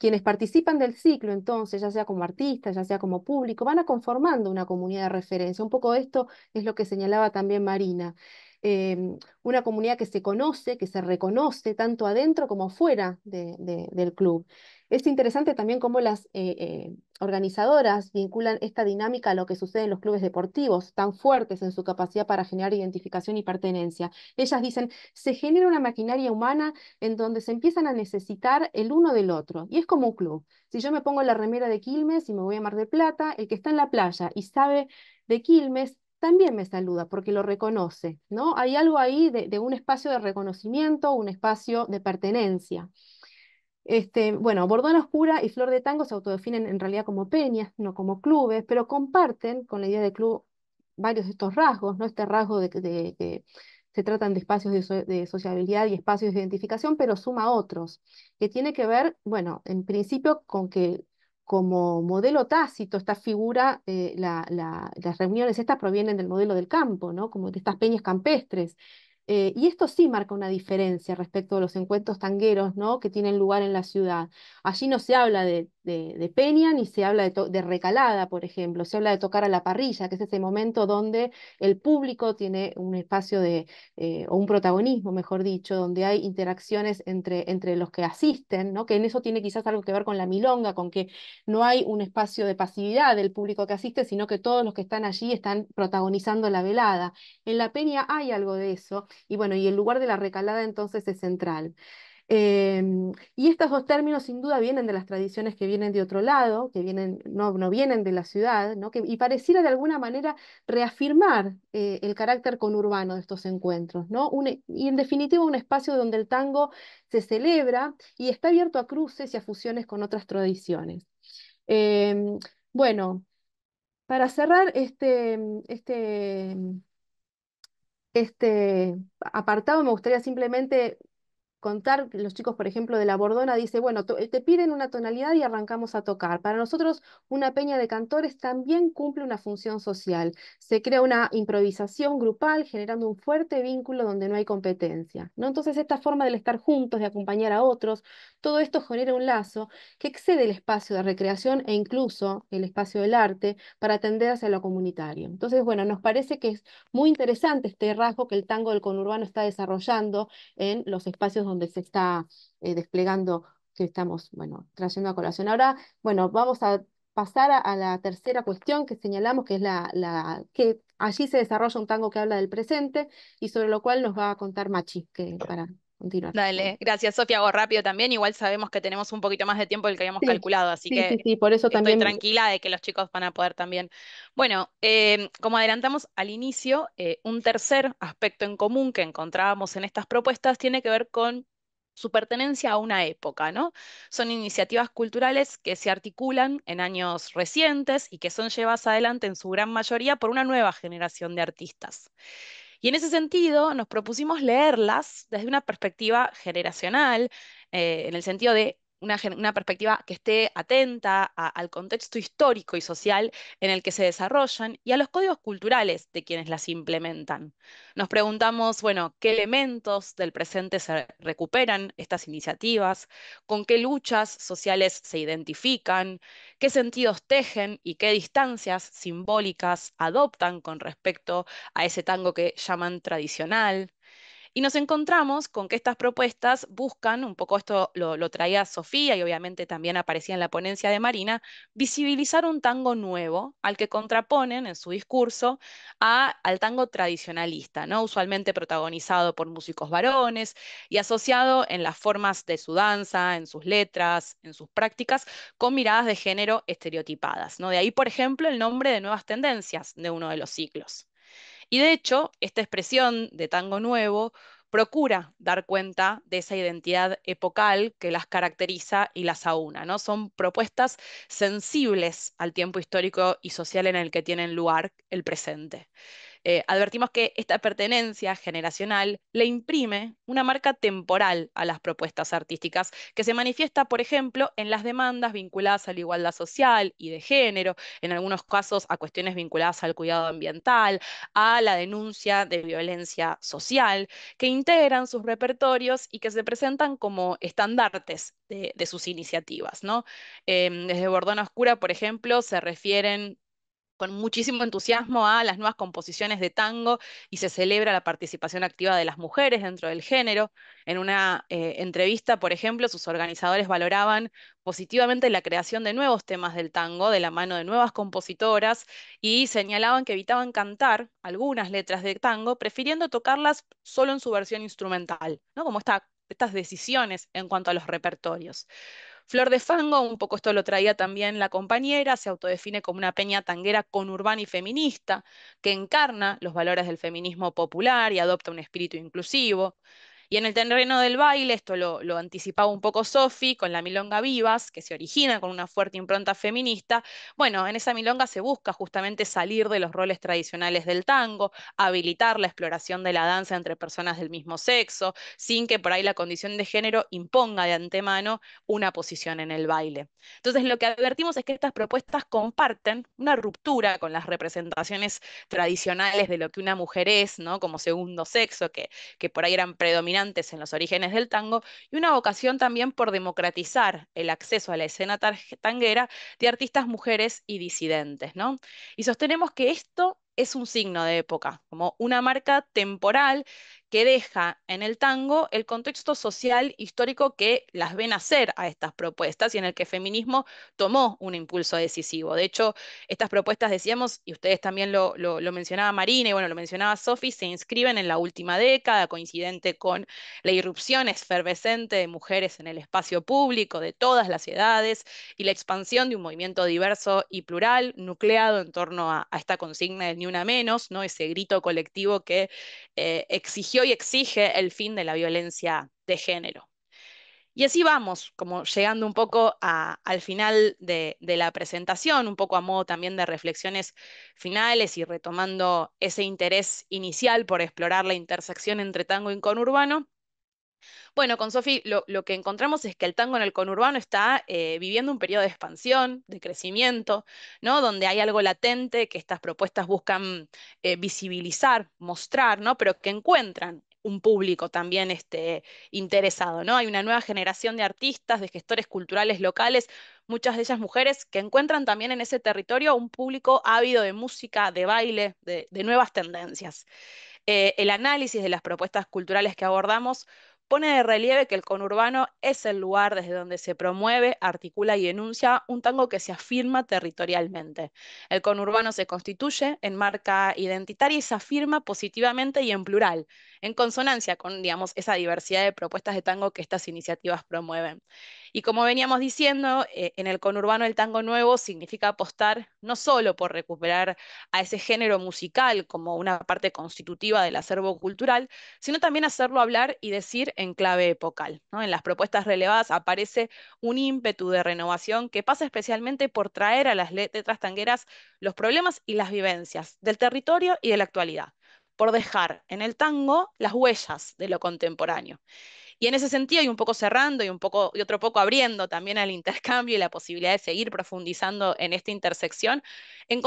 Speaker 1: Quienes participan del ciclo, entonces, ya sea como artistas, ya sea como público, van a conformando una comunidad de referencia. Un poco esto es lo que señalaba también Marina. Em, una comunidad que se conoce, que se reconoce tanto adentro como fuera del club. Es interesante también cómo las eh, eh, organizadoras vinculan esta dinámica a lo que sucede en los clubes deportivos, tan fuertes en su capacidad para generar identificación y pertenencia. Ellas dicen, se genera una maquinaria humana en donde se empiezan a necesitar el uno del otro, y es como un club. Si yo me pongo la remera de Quilmes y me voy a Mar del Plata, el que está en la playa y sabe de Quilmes también me saluda porque lo reconoce, ¿no? Hay algo ahí de, un espacio de reconocimiento, un espacio de pertenencia. Este, bueno, Bordón Oscura y Flor de Tango se autodefinen en realidad como peñas, no como clubes, pero comparten con la idea de club varios de estos rasgos, ¿no? Este rasgo de que se tratan de espacios de, de, sociabilidad y espacios de identificación, pero suma otros, que tiene que ver, bueno, en principio con que como modelo tácito, esta figura, eh, las reuniones estas provienen del modelo del campo, ¿no? como de estas peñas campestres, eh, y esto sí marca una diferencia respecto a los encuentros tangueros ¿no? que tienen lugar en la ciudad. Allí no se habla de, peña ni se habla de, recalada, por ejemplo, se habla de tocar a la parrilla, que es ese momento donde el público tiene un espacio de, eh, o un protagonismo, mejor dicho, donde hay interacciones entre, entre los que asisten, que en eso tiene quizás algo que ver con la milonga, con que no hay un espacio de pasividad del público que asiste, sino que todos los que están allí están protagonizando la velada. En la peña hay algo de eso y bueno, y el lugar de la recalada entonces es central. Em, y estos dos términos sin duda vienen de las tradiciones que vienen de otro lado, que vienen, no, no vienen de la ciudad, ¿no? y pareciera de alguna manera reafirmar eh, el carácter conurbano de estos encuentros, ¿no? E, y en definitiva un espacio donde el tango se celebra y está abierto a cruces y a fusiones con otras tradiciones. Em, bueno, para cerrar este, este este apartado me gustaría simplemente contar, los chicos, por ejemplo, de la Bordona, dice, bueno, eh, te piden una tonalidad y arrancamos a tocar. Para nosotros, una peña de cantores también cumple una función social. Se crea una improvisación grupal generando un fuerte vínculo donde no hay competencia. ¿no? Entonces, esta forma del estar juntos, de acompañar a otros, todo esto genera un lazo que excede el espacio de recreación e incluso el espacio del arte para atender hacia lo comunitario. Entonces, bueno, nos parece que es muy interesante este rasgo que el tango del conurbano está desarrollando en los espacios donde se está eh, desplegando, que estamos, bueno, trayendo a colación. Ahora, bueno, vamos a pasar a, la tercera cuestión que señalamos, que es la, la, que allí se desarrolla un tango que habla del presente y sobre lo cual nos va a contar Machi, que para Dale,
Speaker 4: gracias Sofía, hago rápido también, igual sabemos que tenemos un poquito más de tiempo del que habíamos calculado, así que sí, por eso estoy tranquila de que los chicos van a poder también. Bueno, em, como adelantamos al inicio, eh, un tercer aspecto en común que encontrábamos en estas propuestas tiene que ver con su pertenencia a una época, ¿no? Son iniciativas culturales que se articulan en años recientes y que son llevadas adelante en su gran mayoría por una nueva generación de artistas. Y en ese sentido, nos propusimos leerlas desde una perspectiva generacional, eh, en el sentido de una, perspectiva que esté atenta al contexto histórico y social en el que se desarrollan y a los códigos culturales de quienes las implementan. Nos preguntamos, bueno, ¿qué elementos del presente se recuperan estas iniciativas? ¿Con qué luchas sociales se identifican? ¿Qué sentidos tejen y qué distancias simbólicas adoptan con respecto a ese tango que llaman tradicional? Y nos encontramos con que estas propuestas buscan, un poco esto lo, lo traía Sofía y obviamente también aparecía en la ponencia de Marina, visibilizar un tango nuevo al que contraponen en su discurso a, al tango tradicionalista, ¿no? usualmente protagonizado por músicos varones y asociado en las formas de su danza, en sus letras, en sus prácticas, con miradas de género estereotipadas. ¿no? De ahí, por ejemplo, el nombre de Nuevas Tendencias de uno de los ciclos. Y de hecho, esta expresión de tango nuevo procura dar cuenta de esa identidad epocal que las caracteriza y las aúna. ¿no? Son propuestas sensibles al tiempo histórico y social en el que tienen lugar el presente. Eh, advertimos que esta pertenencia generacional le imprime una marca temporal a las propuestas artísticas, que se manifiesta, por ejemplo, en las demandas vinculadas a la igualdad social y de género, en algunos casos a cuestiones vinculadas al cuidado ambiental, a la denuncia de violencia social, que integran sus repertorios y que se presentan como estandartes de, sus iniciativas. ¿no? Em, desde Bordona Oscura, por ejemplo, se refieren con muchísimo entusiasmo a las nuevas composiciones de tango y se celebra la participación activa de las mujeres dentro del género. En una eh, entrevista, por ejemplo, sus organizadores valoraban positivamente la creación de nuevos temas del tango de la mano de nuevas compositoras y señalaban que evitaban cantar algunas letras de tango, prefiriendo tocarlas solo en su versión instrumental, ¿no? como estas decisiones en cuanto a los repertorios. Flor de Fango, un poco esto lo traía también la compañera, se autodefine como una peña tanguera conurbana y feminista, que encarna los valores del feminismo popular y adopta un espíritu inclusivo. Y en el terreno del baile, esto lo, anticipaba un poco Sofi, con la milonga Vivas, que se origina con una fuerte impronta feminista, bueno, en esa milonga se busca justamente salir de los roles tradicionales del tango, habilitar la exploración de la danza entre personas del mismo sexo, sin que por ahí la condición de género imponga de antemano una posición en el baile. Entonces, lo que advertimos es que estas propuestas comparten una ruptura con las representaciones tradicionales de lo que una mujer es, ¿no? Como segundo sexo, que, que por ahí eran predominantes en los orígenes del tango y una vocación también por democratizar el acceso a la escena tanguera de artistas mujeres y disidentes. ¿no? Y sostenemos que esto es un signo de época, como una marca temporal que deja en el tango el contexto social histórico que las ve nacer a estas propuestas y en el que el feminismo tomó un impulso decisivo. De hecho, estas propuestas, decíamos, y ustedes también lo, lo, mencionaba Marina y bueno, lo mencionaba Sofi, se inscriben en la última década, coincidente con la irrupción efervescente de mujeres en el espacio público de todas las edades y la expansión de un movimiento diverso y plural, nucleado en torno a, a esta consigna del New una menos, ¿no? ese grito colectivo que eh, exigió y exige el fin de la violencia de género. Y así vamos, como llegando un poco al final de, de, la presentación, un poco a modo también de reflexiones finales y retomando ese interés inicial por explorar la intersección entre tango y conurbano, bueno, con Sofi lo, que encontramos es que el tango en el conurbano está eh, viviendo un periodo de expansión, de crecimiento, ¿no? Donde hay algo latente que estas propuestas buscan eh, visibilizar, mostrar, ¿no? Pero que encuentran un público también este, interesado, ¿no? Hay una nueva generación de artistas, de gestores culturales locales, muchas de ellas mujeres, que encuentran también en ese territorio un público ávido de música, de baile, de, nuevas tendencias. Eh, el análisis de las propuestas culturales que abordamos pone de relieve que el conurbano es el lugar desde donde se promueve, articula y enuncia un tango que se afirma territorialmente. El conurbano se constituye, en marca identitaria y se afirma positivamente y en plural, en consonancia con, digamos, esa diversidad de propuestas de tango que estas iniciativas promueven. Y como veníamos diciendo, eh, en el conurbano el tango nuevo significa apostar no solo por recuperar a ese género musical como una parte constitutiva del acervo cultural, sino también hacerlo hablar y decir en clave epocal. En las propuestas relevadas aparece un ímpetu de renovación que pasa especialmente por traer a las letras tangueras los problemas y las vivencias del territorio y de la actualidad por dejar en el tango las huellas de lo contemporáneo. Y en ese sentido, y un poco cerrando y, un poco, y otro poco abriendo también al intercambio y la posibilidad de seguir profundizando en esta intersección, en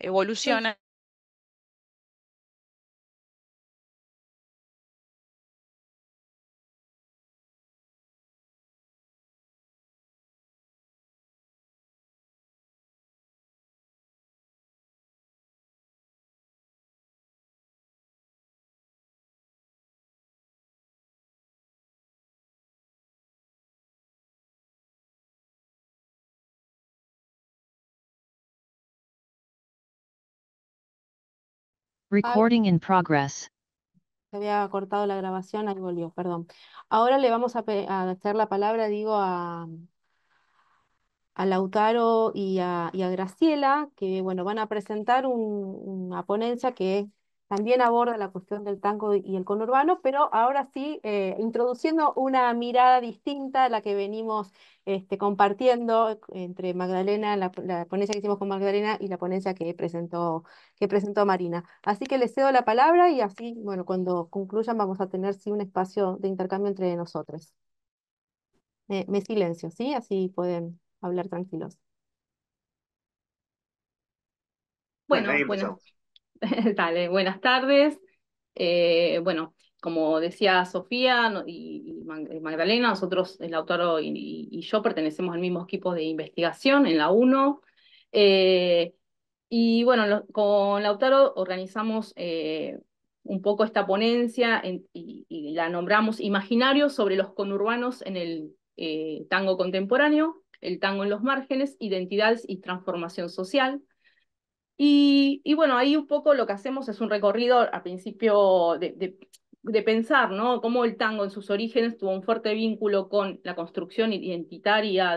Speaker 2: evoluciona Recording in progress. Se
Speaker 1: había cortado la grabación, ahí volvió, perdón. Ahora le vamos a, a hacer la palabra, digo, a, a Lautaro y a, y a Graciela, que bueno, van a presentar una ponencia que también aborda la cuestión del tango y el conurbano, pero ahora sí eh, introduciendo una mirada distinta a la que venimos este, compartiendo entre Magdalena, la, ponencia que hicimos con Magdalena y la ponencia que presentó, que presentó Marina. Así que les cedo la palabra y así, bueno, cuando concluyan vamos a tener sí un espacio de intercambio entre nosotros. me silencio,
Speaker 5: ¿sí? Así pueden hablar tranquilos. Bueno, bueno. <laughs> Dale, buenas tardes. Eh, bueno, como decía Sofía y, eh, Magdalena, nosotros, el y, yo, pertenecemos al mismo equipo de investigación en la UNO. Eh, y bueno, con Lautaro organizamos un poco esta ponencia y, la nombramos Imaginario sobre los conurbanos en el tango contemporáneo, el tango en los márgenes, identidades y transformación social. Y, y, bueno, ahí un poco lo que hacemos es un recorrido a principio de, pensar, ¿no? Cómo el tango en sus orígenes tuvo un fuerte vínculo con la construcción identitaria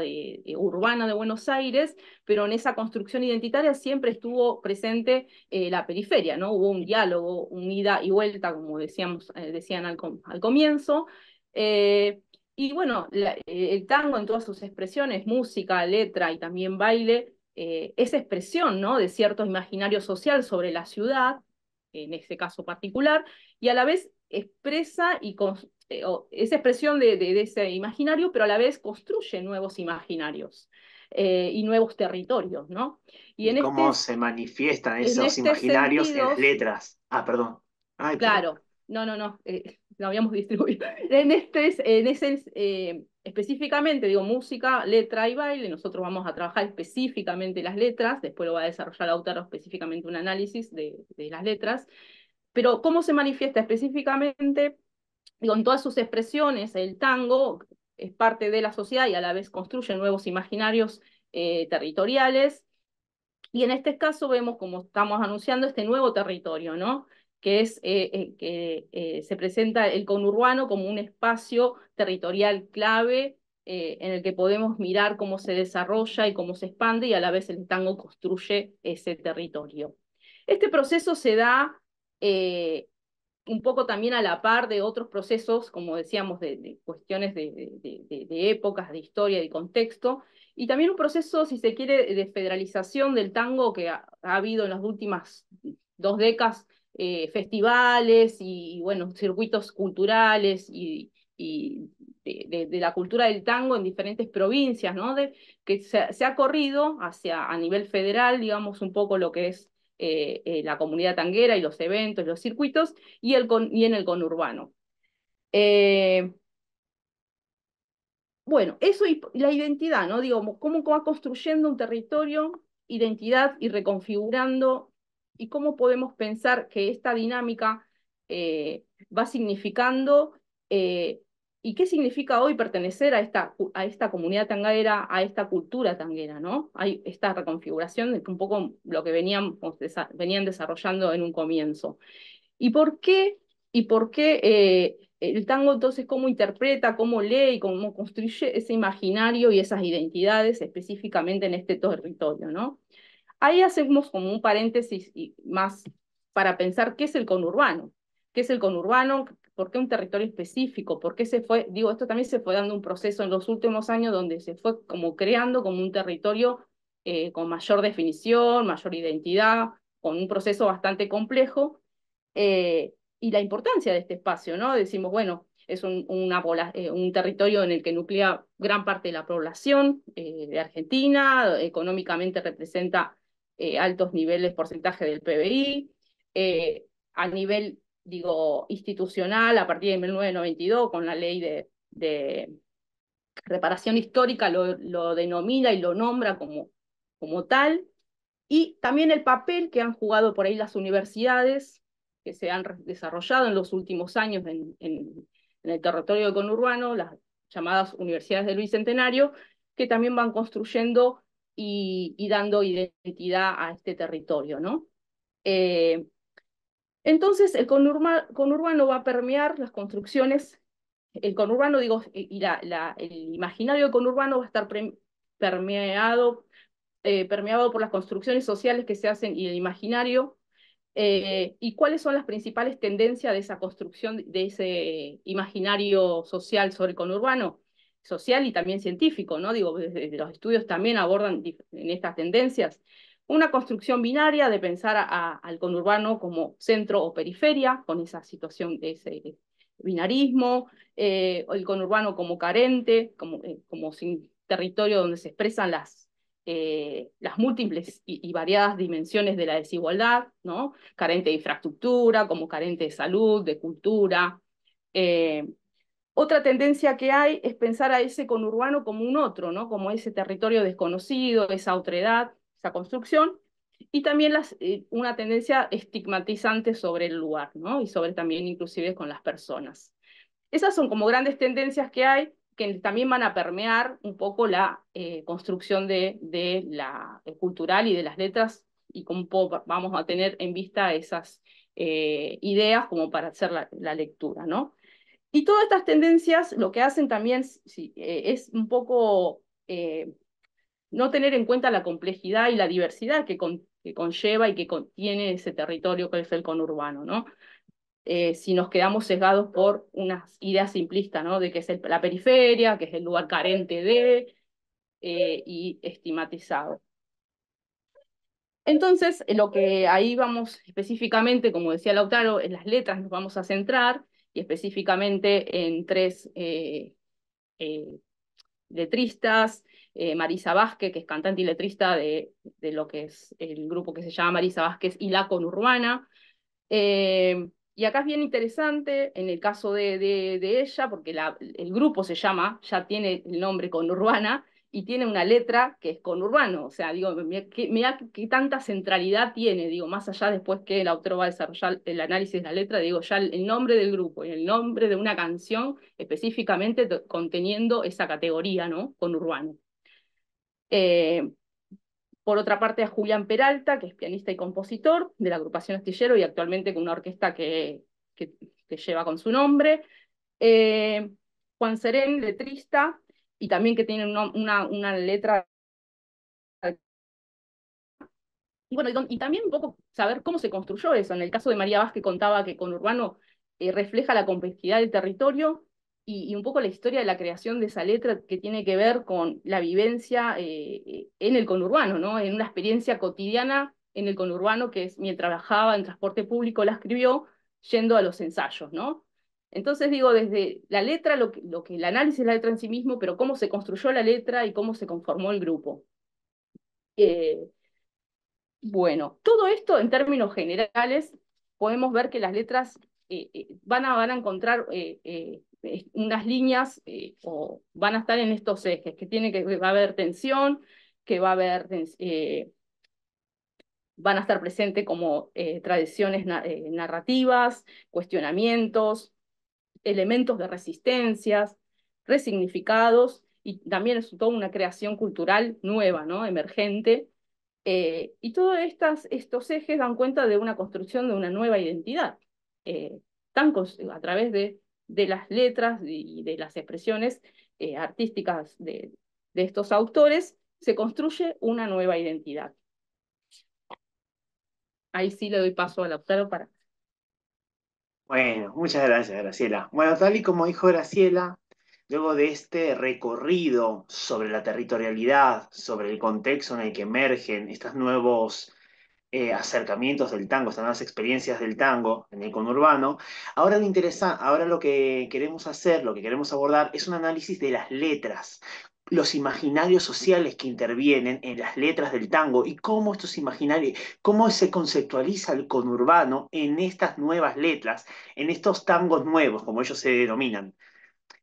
Speaker 5: urbana de Buenos Aires, pero en esa construcción identitaria siempre estuvo presente eh, la periferia, ¿no? Hubo un diálogo, un ida y vuelta, como decíamos, eh, decían al, al comienzo. Eh, y bueno, el tango en todas sus expresiones, música, letra y también baile, eh, esa expresión ¿no? de cierto imaginario social sobre la ciudad, en este caso particular, y a la vez expresa y eh, esa expresión de, ese imaginario, pero a la vez construye nuevos imaginarios eh, y nuevos territorios, ¿no?
Speaker 6: Y, en ¿Cómo este se manifiestan esos este imaginarios en letras? Ah, perdón.
Speaker 5: claro. No, no, no, eh, <laughs> lo habíamos distribuido. <laughs> En, este, en ese, eh, específicamente, digo, música, letra y baile, nosotros vamos a trabajar específicamente las letras, después lo va a desarrollar Lautaro específicamente un análisis de, las letras, pero cómo se manifiesta específicamente, con todas sus expresiones, el tango es parte de la sociedad y a la vez construye nuevos imaginarios eh, territoriales, y en este caso vemos, cómo estamos anunciando, este nuevo territorio, ¿no? que es eh, eh, que eh, se presenta el conurbano como un espacio territorial clave en el que podemos mirar cómo se desarrolla y cómo se expande y a la vez el tango construye ese territorio. Este proceso se da un poco también a la par de otros procesos, como decíamos, de, cuestiones de, épocas, de historia, de contexto, y también un proceso, si se quiere, de federalización del tango que ha, ha habido en las últimas dos décadas eh, festivales y, bueno, circuitos culturales y, de, la cultura del tango en diferentes provincias, ¿no? que se, ha corrido hacia a nivel federal, digamos, un poco lo que es eh, eh, la comunidad tanguera y los eventos, los circuitos, y, el y en el conurbano. bueno, eso y la identidad, ¿no? Digo, cómo va construyendo un territorio, identidad y reconfigurando y cómo podemos pensar que esta dinámica eh, va significando eh, y qué significa hoy pertenecer a esta, a esta comunidad tanguera, a esta cultura tanguera, ¿no? Hay esta reconfiguración de un poco lo que venían, venían desarrollando en un comienzo. ¿Y por qué? ¿Y por qué eh, el tango entonces cómo interpreta, cómo lee y cómo construye ese imaginario y esas identidades específicamente en este territorio, ¿no? Ahí hacemos como un paréntesis más para pensar qué es el conurbano, qué es el conurbano, por qué un territorio específico, por qué se fue, digo, esto también se fue dando un proceso en los últimos años donde se fue como creando como un territorio eh, con mayor definición, mayor identidad, con un proceso bastante complejo, eh, y la importancia de este espacio, ¿no? Decimos, bueno, es un, eh, un territorio en el que nuclea gran parte de la población de Argentina, económicamente representa eh, altos niveles, porcentaje del PBI. Eh, a nivel, digo, institucional, a partir de 1992, con la ley de, reparación histórica, lo, denomina y lo nombra como, como tal. Y también el papel que han jugado por ahí las universidades, que se han desarrollado en los últimos años en, el territorio conurbano, las llamadas universidades del Bicentenario, que también van construyendo y, dando identidad a este territorio, ¿no? Eh, entonces, el conurbano va a permear las construcciones, el conurbano, digo, y la, el imaginario conurbano va a estar permeado, eh, permeado por las construcciones sociales que se hacen y el imaginario, eh, y cuáles son las principales tendencias de esa construcción, de ese imaginario social sobre el conurbano social y también científico, ¿no? Digo, desde los estudios también abordan en estas tendencias una construcción binaria de pensar al conurbano como centro o periferia, con esa situación de ese binarismo, eh, el conurbano como carente, como, eh, como sin territorio donde se expresan las, eh, las múltiples y, variadas dimensiones de la desigualdad, ¿no? carente de infraestructura, como carente de salud, de cultura, otra tendencia que hay es pensar a ese conurbano como un otro, ¿no? como ese territorio desconocido, esa otredad, esa construcción, y también eh, una tendencia estigmatizante sobre el lugar, ¿no? y sobre también inclusive con las personas. Esas son como grandes tendencias que hay que también van a permear un poco la eh, construcción de, la eh, cultural y de las letras y vamos a tener en vista esas ideas como para hacer la, la lectura, ¿no? Y todas estas tendencias lo que hacen también eh, es un poco eh, no tener en cuenta la complejidad y la diversidad que, conlleva y que contiene ese territorio que es el conurbano, ¿no? Eh, si nos quedamos sesgados por unas ideas simplistas, ¿no? De que es la periferia, que es el lugar carente de y estigmatizado. Entonces, lo que ahí vamos específicamente, como decía Lautaro, en las letras nos vamos a centrar, específicamente en tres eh, eh, letristas, eh, Marisa Vázquez, que es cantante y letrista de, lo que es el grupo que se llama Marisa Vázquez y la conurbana. y acá es bien interesante en el caso de, ella, porque el grupo se llama, ya tiene el nombre conurbana, y tiene una letra que es conurbano, o sea, digo, mira qué tanta centralidad tiene, digo, más allá después que el autor va a desarrollar el análisis de la letra, digo, ya el, nombre del grupo y el nombre de una canción específicamente conteniendo esa categoría, ¿no? Conurbano. Eh, por otra parte, a Julián Peralta, que es pianista y compositor de la agrupación Astillero y actualmente con una orquesta que, lleva con su nombre. Eh, Juan Serén, letrista, y también que tienen una, una, letra. Y bueno, y, también un poco saber cómo se construyó eso. En el caso de María Vázquez contaba que con Urbano eh, refleja la complejidad del territorio y, un poco la historia de la creación de esa letra que tiene que ver con la vivencia eh, en el conurbano, ¿no? en una experiencia cotidiana en el conurbano, que es mientras trabajaba en transporte público, la escribió yendo a los ensayos, ¿no? Entonces digo, desde la letra, lo que, el análisis de la letra en sí mismo, pero cómo se construyó la letra y cómo se conformó el grupo. Eh, bueno, todo esto en términos generales, podemos ver que las letras eh, eh, van, a, van a encontrar unas líneas o van a estar en estos ejes, que, tiene que va a haber tensión, que va a van a estar presentes como tradiciones narrativas, cuestionamientos, elementos de resistencias, resignificados, y también es toda una creación cultural nueva, ¿no? emergente. Eh, y todos estos ejes dan cuenta de una construcción de una nueva identidad, eh, tan a través de, de, las letras y de las expresiones eh, artísticas de, estos autores, se construye una nueva identidad. Ahí sí le doy paso al autor para
Speaker 6: bueno, muchas gracias, Graciela. Bueno, tal y como dijo Graciela, luego de este recorrido sobre la territorialidad, sobre el contexto en el que emergen estos nuevos eh, acercamientos del tango, estas nuevas experiencias del tango en el conurbano, ahora lo, interesa, ahora lo que queremos hacer, lo que queremos abordar es un análisis de las letras, los imaginarios sociales que intervienen en las letras del tango y cómo estos imaginarios, cómo se conceptualiza el conurbano en estas nuevas letras, en estos tangos nuevos, como ellos se denominan.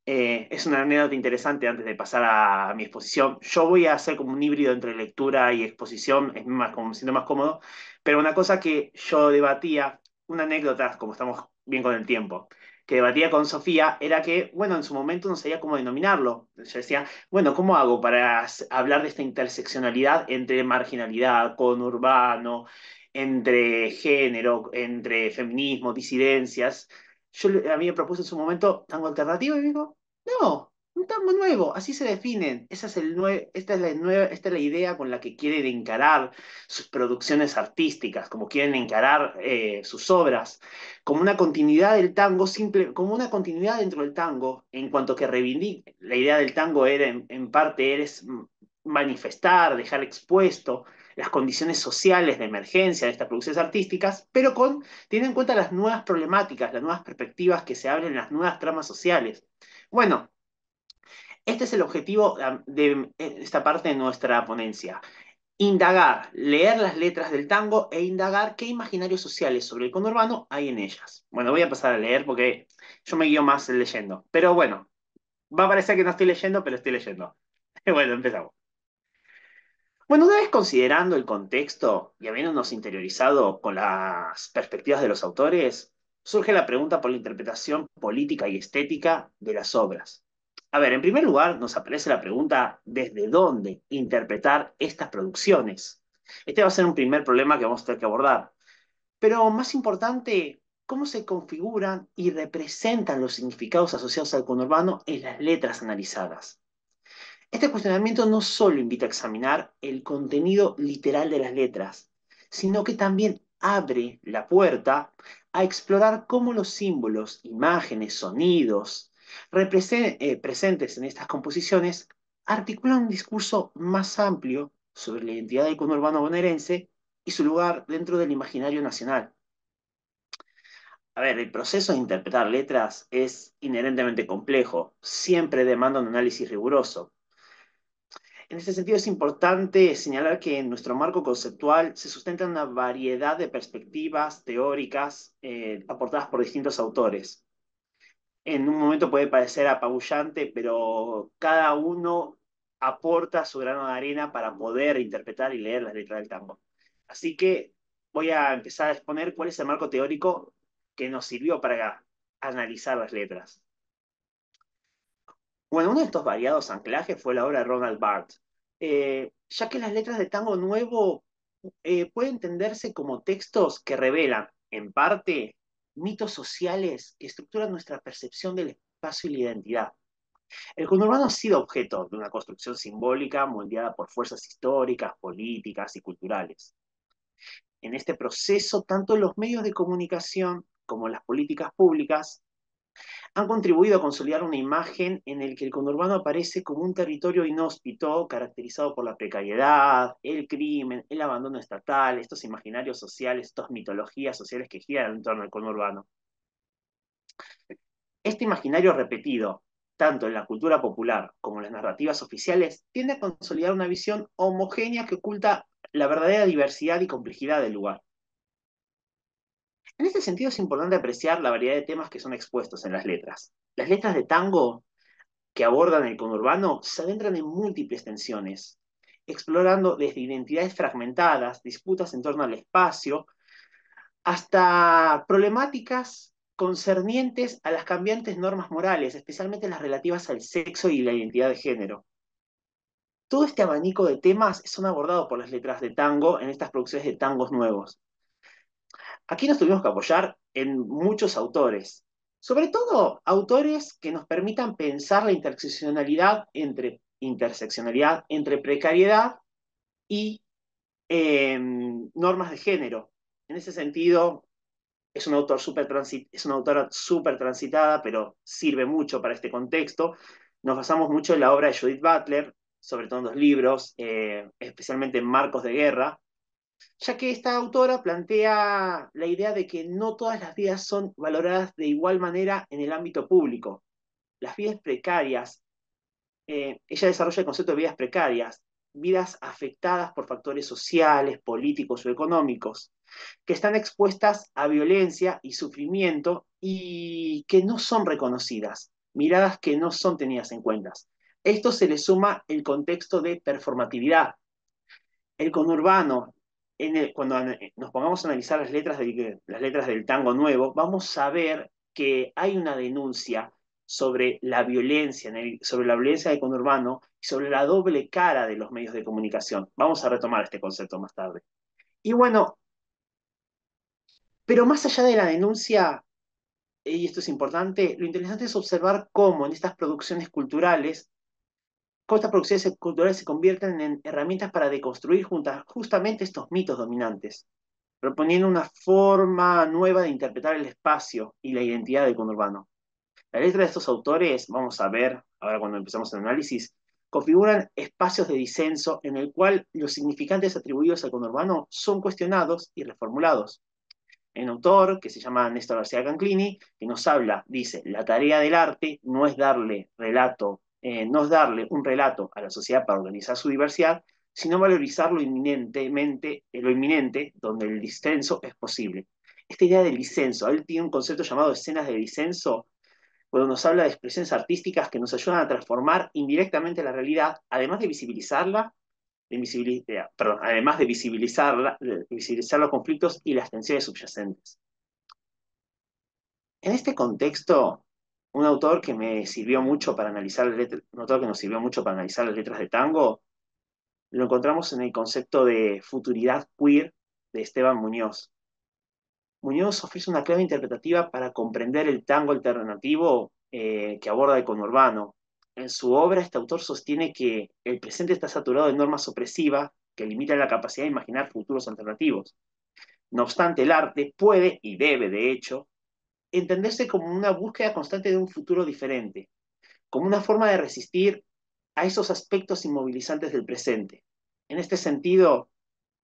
Speaker 6: Eh, es una anécdota interesante antes de pasar a, mi exposición. Yo voy a hacer como un híbrido entre lectura y exposición, es más, como me siento más cómodo, pero una cosa que yo debatía, una anécdota, como estamos bien con el tiempo que debatía con Sofía era que, bueno, en su momento no sabía cómo denominarlo. Yo decía, bueno, ¿cómo hago para hablar de esta interseccionalidad entre marginalidad, conurbano, entre género, entre feminismo, disidencias? Yo a mí me propuse en su momento tango alternativo y digo, no, un tango nuevo, así se definen. Esa es el esta, es la nueva, esta es la idea con la que quieren encarar sus producciones artísticas, como quieren encarar eh, sus obras, como una continuidad del tango, simple, como una continuidad dentro del tango, en cuanto que reivindica. La idea del tango era, en, parte, eres manifestar, dejar expuesto las condiciones sociales de emergencia de estas producciones artísticas, pero con teniendo en cuenta las nuevas problemáticas, las nuevas perspectivas que se abren, las nuevas tramas sociales. Bueno, este es el objetivo de eh, esta parte de nuestra ponencia. Indagar, leer las letras del tango e indagar qué imaginarios sociales sobre el conurbano hay en ellas. Bueno, voy a pasar a leer porque yo me guío más leyendo. Pero bueno, va a parecer que no estoy leyendo, pero estoy leyendo. <laughs> bueno, empezamos. Bueno, una vez considerando el contexto y habiéndonos interiorizado con las perspectivas de los autores, surge la pregunta por la interpretación política y estética de las obras a ver, en primer lugar nos aparece la pregunta desde dónde interpretar estas producciones. Este va a ser un primer problema que vamos a tener que abordar. Pero más importante, cómo se configuran y representan los significados asociados al conurbano en las letras analizadas. Este cuestionamiento no solo invita a examinar el contenido literal de las letras, sino que también abre la puerta a explorar cómo los símbolos, imágenes, sonidos, eh, presentes en estas composiciones, articulan un discurso más amplio sobre la identidad del conurbano bonaerense y su lugar dentro del imaginario nacional. A ver, el proceso de interpretar letras es inherentemente complejo, siempre demanda un análisis riguroso. En este sentido es importante señalar que en nuestro marco conceptual se sustenta una variedad de perspectivas teóricas eh, aportadas por distintos autores en un momento puede parecer apabullante, pero cada uno aporta su grano de arena para poder interpretar y leer las letras del tango. Así que voy a empezar a exponer cuál es el marco teórico que nos sirvió para analizar las letras. Bueno, uno de estos variados anclajes fue la obra de Ronald Barth, eh, ya que las letras de tango nuevo eh, pueden entenderse como textos que revelan, en parte, mitos sociales que estructuran nuestra percepción del espacio y la identidad. El conurbano ha sido objeto de una construcción simbólica moldeada por fuerzas históricas, políticas y culturales. En este proceso, tanto los medios de comunicación como las políticas públicas han contribuido a consolidar una imagen en la que el conurbano aparece como un territorio inhóspito, caracterizado por la precariedad, el crimen, el abandono estatal, estos imaginarios sociales, estas mitologías sociales que giran en torno al conurbano. Este imaginario repetido, tanto en la cultura popular como en las narrativas oficiales, tiende a consolidar una visión homogénea que oculta la verdadera diversidad y complejidad del lugar. En este sentido es importante apreciar la variedad de temas que son expuestos en las letras. Las letras de tango que abordan el conurbano se adentran en múltiples tensiones, explorando desde identidades fragmentadas, disputas en torno al espacio, hasta problemáticas concernientes a las cambiantes normas morales, especialmente las relativas al sexo y la identidad de género. Todo este abanico de temas son abordados por las letras de tango en estas producciones de tangos nuevos, Aquí nos tuvimos que apoyar en muchos autores, sobre todo autores que nos permitan pensar la interseccionalidad entre, entre precariedad y em, normas de género. En ese sentido, es, un autor es una autora súper transitada, pero sirve mucho para este contexto. Nos basamos mucho en la obra de Judith Butler, sobre todo en los libros, eh, especialmente en Marcos de Guerra, ya que esta autora plantea la idea de que no todas las vidas son valoradas de igual manera en el ámbito público. Las vidas precarias, eh, ella desarrolla el concepto de vidas precarias, vidas afectadas por factores sociales, políticos o económicos, que están expuestas a violencia y sufrimiento y que no son reconocidas, miradas que no son tenidas en cuenta. Esto se le suma el contexto de performatividad, el conurbano, cuando eh, nos pongamos a analizar las letras, del, las letras del tango nuevo, vamos a ver que hay una denuncia sobre la violencia, en sobre la violencia conurbano y sobre la doble cara de los medios de comunicación. Vamos a retomar este concepto más tarde. Y bueno, pero más allá de la denuncia, eh, y esto es importante, lo interesante es observar cómo en estas producciones culturales costas producciones culturales se convierten en herramientas para deconstruir juntas justamente estos mitos dominantes, proponiendo una forma nueva de interpretar el espacio y la identidad del conurbano. La letra de estos autores, vamos a ver ahora cuando empezamos el análisis, configuran espacios de disenso en el cual los significantes atribuidos al conurbano son cuestionados y reformulados. El autor que se llama Néstor García Canclini, que nos habla, dice, la tarea del arte no es darle relato eh, no es darle un relato a la sociedad para organizar su diversidad, sino valorizar lo inminentemente, eh, lo inminente, donde el disenso es posible. Esta idea del disenso, él tiene un concepto llamado escenas de disenso, cuando nos habla de expresiones artísticas que nos ayudan a transformar indirectamente la realidad, además de visibilizarla, eh, además de de visibilizar los conflictos y las tensiones subyacentes. En este contexto, un autor que me sirvió mucho para analizar que nos sirvió mucho para analizar las letras de tango, lo encontramos en el concepto de futuridad queer de Esteban Muñoz. Muñoz ofrece una clave interpretativa para comprender el tango alternativo eh, que aborda el conurbano. En su obra, este autor sostiene que el presente está saturado de normas opresivas que limitan la capacidad de imaginar futuros alternativos. No obstante, el arte puede y debe, de hecho, entenderse como una búsqueda constante de un futuro diferente, como una forma de resistir a esos aspectos inmovilizantes del presente. En este sentido,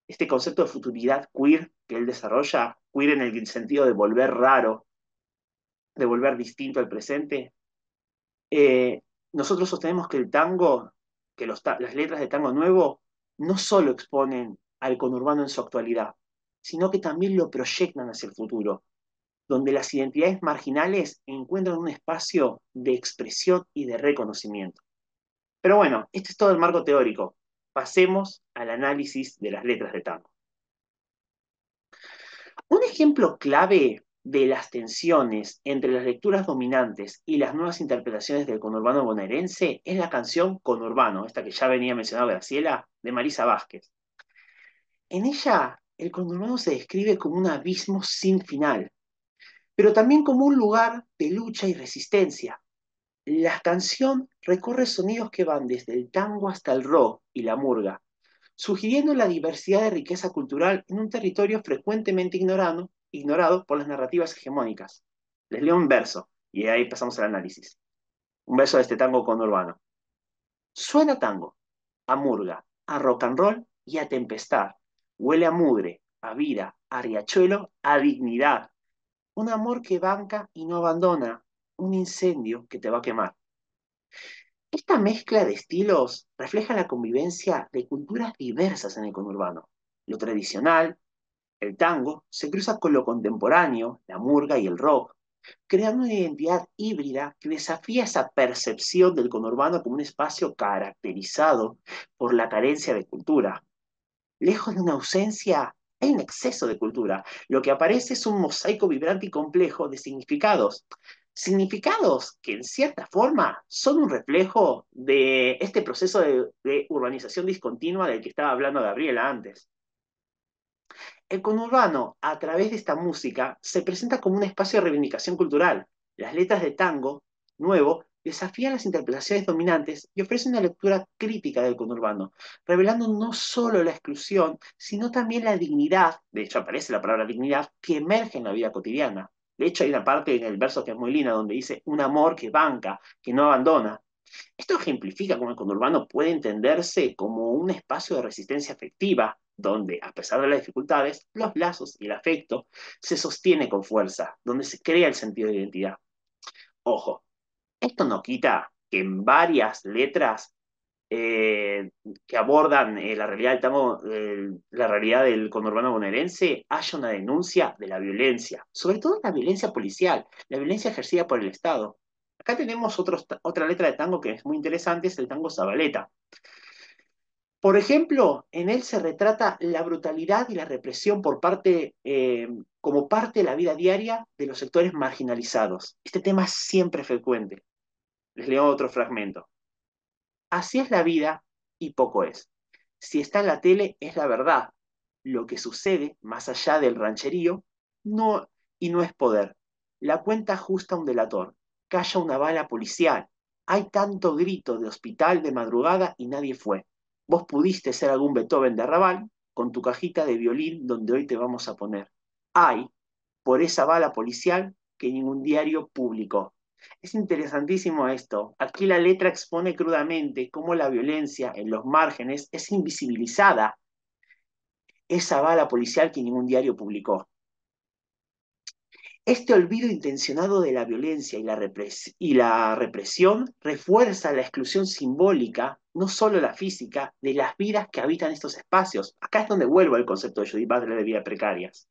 Speaker 6: este concepto de futuridad queer que él desarrolla, queer en el sentido de volver raro, de volver distinto al presente, eh, nosotros sostenemos que el tango, que las letras de tango nuevo, no solo exponen al conurbano en su actualidad, sino que también lo proyectan hacia el futuro, donde las identidades marginales encuentran un espacio de expresión y de reconocimiento. Pero bueno, este es todo el marco teórico. Pasemos al análisis de las letras de tango. Un ejemplo clave de las tensiones entre las lecturas dominantes y las nuevas interpretaciones del conurbano bonaerense es la canción Conurbano, esta que ya venía mencionada Graciela, de Marisa Vázquez. En ella, el conurbano se describe como un abismo sin final, pero también como un lugar de lucha y resistencia. La canción recorre sonidos que van desde el tango hasta el rock y la murga, sugiriendo la diversidad de riqueza cultural en un territorio frecuentemente ignorado, ignorado por las narrativas hegemónicas. Les leo un verso y ahí pasamos al análisis. Un verso de este tango conurbano. Suena tango, a murga, a rock and roll y a tempestad. Huele a mugre, a vida, a riachuelo, a dignidad, un amor que banca y no abandona, un incendio que te va a quemar. Esta mezcla de estilos refleja la convivencia de culturas diversas en el conurbano. Lo tradicional, el tango, se cruza con lo contemporáneo, la murga y el rock, creando una identidad híbrida que desafía esa percepción del conurbano como un espacio caracterizado por la carencia de cultura. Lejos de una ausencia hay un exceso de cultura. Lo que aparece es un mosaico vibrante y complejo de significados. Significados que en cierta forma son un reflejo de este proceso de, urbanización discontinua del que estaba hablando Gabriela antes. El conurbano, a través de esta música, se presenta como un espacio de reivindicación cultural. Las letras de tango nuevo desafía las interpretaciones dominantes y ofrece una lectura crítica del conurbano, revelando no solo la exclusión, sino también la dignidad, de hecho aparece la palabra dignidad, que emerge en la vida cotidiana. De hecho hay una parte en el verso que es muy linda donde dice un amor que banca, que no abandona. Esto ejemplifica cómo el conurbano puede entenderse como un espacio de resistencia afectiva, donde, a pesar de las dificultades, los lazos y el afecto se sostiene con fuerza, donde se crea el sentido de identidad. Ojo, esto no quita que en varias letras eh, que abordan eh, la realidad del tango, eh, la realidad del conurbano bonaerense, haya una denuncia de la violencia, sobre todo la violencia policial, la violencia ejercida por el Estado. Acá tenemos otra letra de tango que es muy interesante, es el tango Zabaleta. Por ejemplo, en él se retrata la brutalidad y la represión por parte, como parte de la vida diaria de los sectores marginalizados. Este tema es siempre frecuente. Les leo otro fragmento. Así es la vida y poco es. Si está en la tele es la verdad. Lo que sucede más allá del rancherío no, y no es poder. La cuenta ajusta un delator. Calla una bala policial. Hay tanto grito de hospital de madrugada y nadie fue. Vos pudiste ser algún Beethoven de arrabal con tu cajita de violín donde hoy te vamos a poner. Hay, por esa bala policial, que ningún diario publicó. Es interesantísimo esto. Aquí la letra expone crudamente cómo la violencia en los márgenes es invisibilizada. Esa bala policial que ningún diario publicó. Este olvido intencionado de la violencia y la, y la represión refuerza la exclusión simbólica, no solo la física, de las vidas que habitan estos espacios. Acá es donde vuelvo al concepto de Judith Butler de vidas precarias.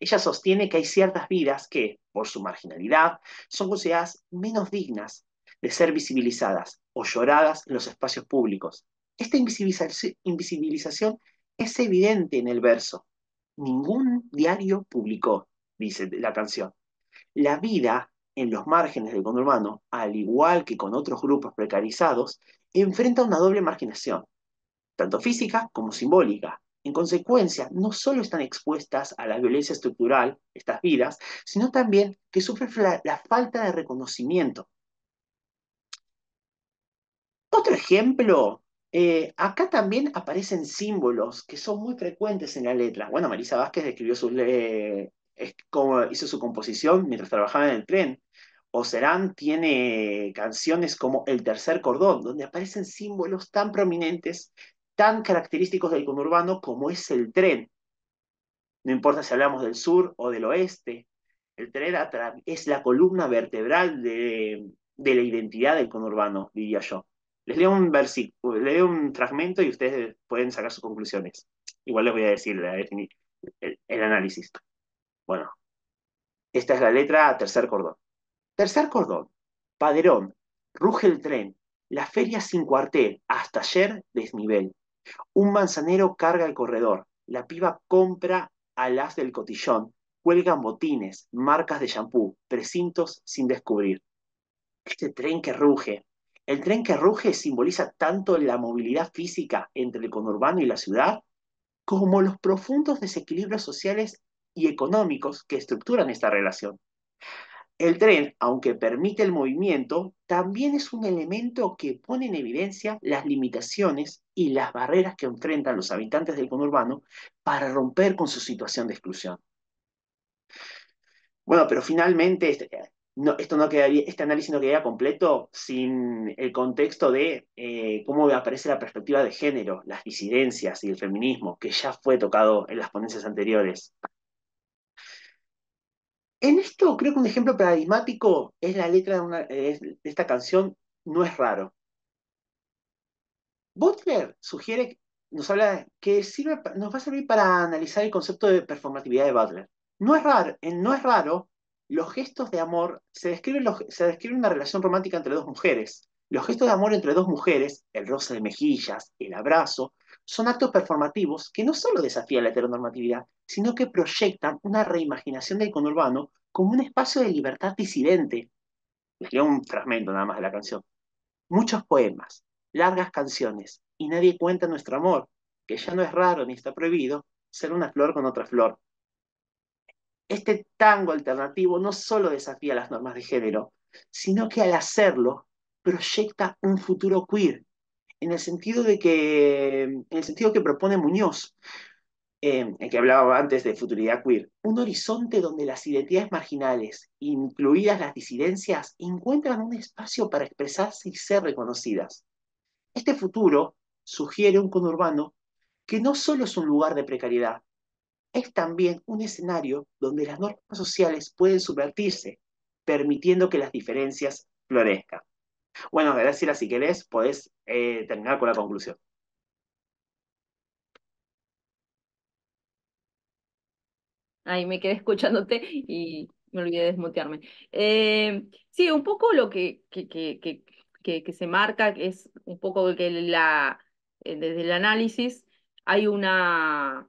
Speaker 6: Ella sostiene que hay ciertas vidas que, por su marginalidad, son consideradas menos dignas de ser visibilizadas o lloradas en los espacios públicos. Esta invisibilización es evidente en el verso. Ningún diario publicó, dice la canción. La vida en los márgenes del conurbano, al igual que con otros grupos precarizados, enfrenta una doble marginación, tanto física como simbólica, en consecuencia, no solo están expuestas a la violencia estructural, estas vidas, sino también que sufren la, falta de reconocimiento. Otro ejemplo, eh, acá también aparecen símbolos que son muy frecuentes en la letra. Bueno, Marisa Vázquez escribió sus, hizo su composición mientras trabajaba en el tren. O Serán tiene canciones como El tercer cordón, donde aparecen símbolos tan prominentes tan característicos del conurbano como es el tren. No importa si hablamos del sur o del oeste, el tren es la columna vertebral de, la identidad del conurbano, diría yo. Les leo un versículo, leo un fragmento y ustedes pueden sacar sus conclusiones. Igual les voy a decir el, el análisis. Bueno, esta es la letra tercer cordón. Tercer cordón, Paderón, ruge el tren, la feria sin cuartel, hasta ayer desnivel. Un manzanero carga el corredor. La piba compra alas del cotillón. Cuelgan botines, marcas de champú, precintos sin descubrir. Este tren que ruge. El tren que ruge simboliza tanto la movilidad física entre el conurbano y la ciudad, como los profundos desequilibrios sociales y económicos que estructuran esta relación. El tren, aunque permite el movimiento, también es un elemento que pone en evidencia las limitaciones y las barreras que enfrentan los habitantes del conurbano para romper con su situación de exclusión. Bueno, pero finalmente este, eh, esto no quedaría, este análisis no quedaría completo sin el contexto de eh, cómo aparece la perspectiva de género, las disidencias y el feminismo, que ya fue tocado en las ponencias anteriores. En esto creo que un ejemplo paradigmático es la letra de, esta canción No es raro. Butler sugiere, nos habla que nos va a servir para analizar el concepto de performatividad de Butler. No es raro, en No es raro, los gestos de amor, se describen, se describe una relación romántica entre dos mujeres. Los gestos de amor entre dos mujeres, el roce de mejillas, el abrazo, son actos performativos que no solo desafían la heteronormatividad, sino que proyectan una reimaginación del conurbano como un espacio de libertad disidente. Les leo un fragmento nada más de la canción. Muchos poemas, largas canciones, y nadie cuenta nuestro amor, que ya no es raro ni está prohibido ser una flor con otra flor. Este tango alternativo no solo desafía las normas de género, sino que al hacerlo proyecta un futuro queer en el sentido de que, en el sentido que propone Muñoz, eh, el que hablaba antes de futuridad queer, un horizonte donde las identidades marginales, incluidas las disidencias, encuentran un espacio para expresarse y ser reconocidas. Este futuro sugiere un conurbano que no solo es un lugar de precariedad, es también un escenario donde las normas sociales pueden subvertirse, permitiendo que las diferencias florezcan. Bueno, Graciela, si querés, podés eh, terminar con la conclusión.
Speaker 5: Ahí me quedé escuchándote y me olvidé de desmotearme. Eh, sí, un poco lo que, que, que, que, se marca es un poco que la, eh, desde el análisis hay una,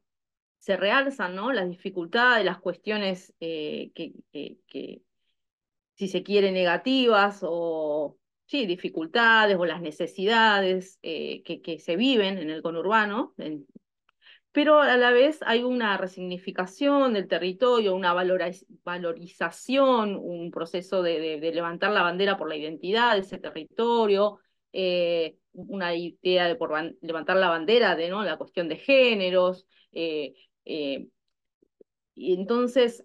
Speaker 5: se realzan ¿no? las dificultades, las cuestiones que, si se quiere, negativas o, sí, dificultades o las necesidades eh, que, que, se viven en el conurbano, pero a la vez hay una resignificación del territorio, una valorización, un proceso de, levantar la bandera por la identidad de ese territorio, eh, una idea de levantar la bandera de ¿no? la cuestión de géneros. Eh, y entonces,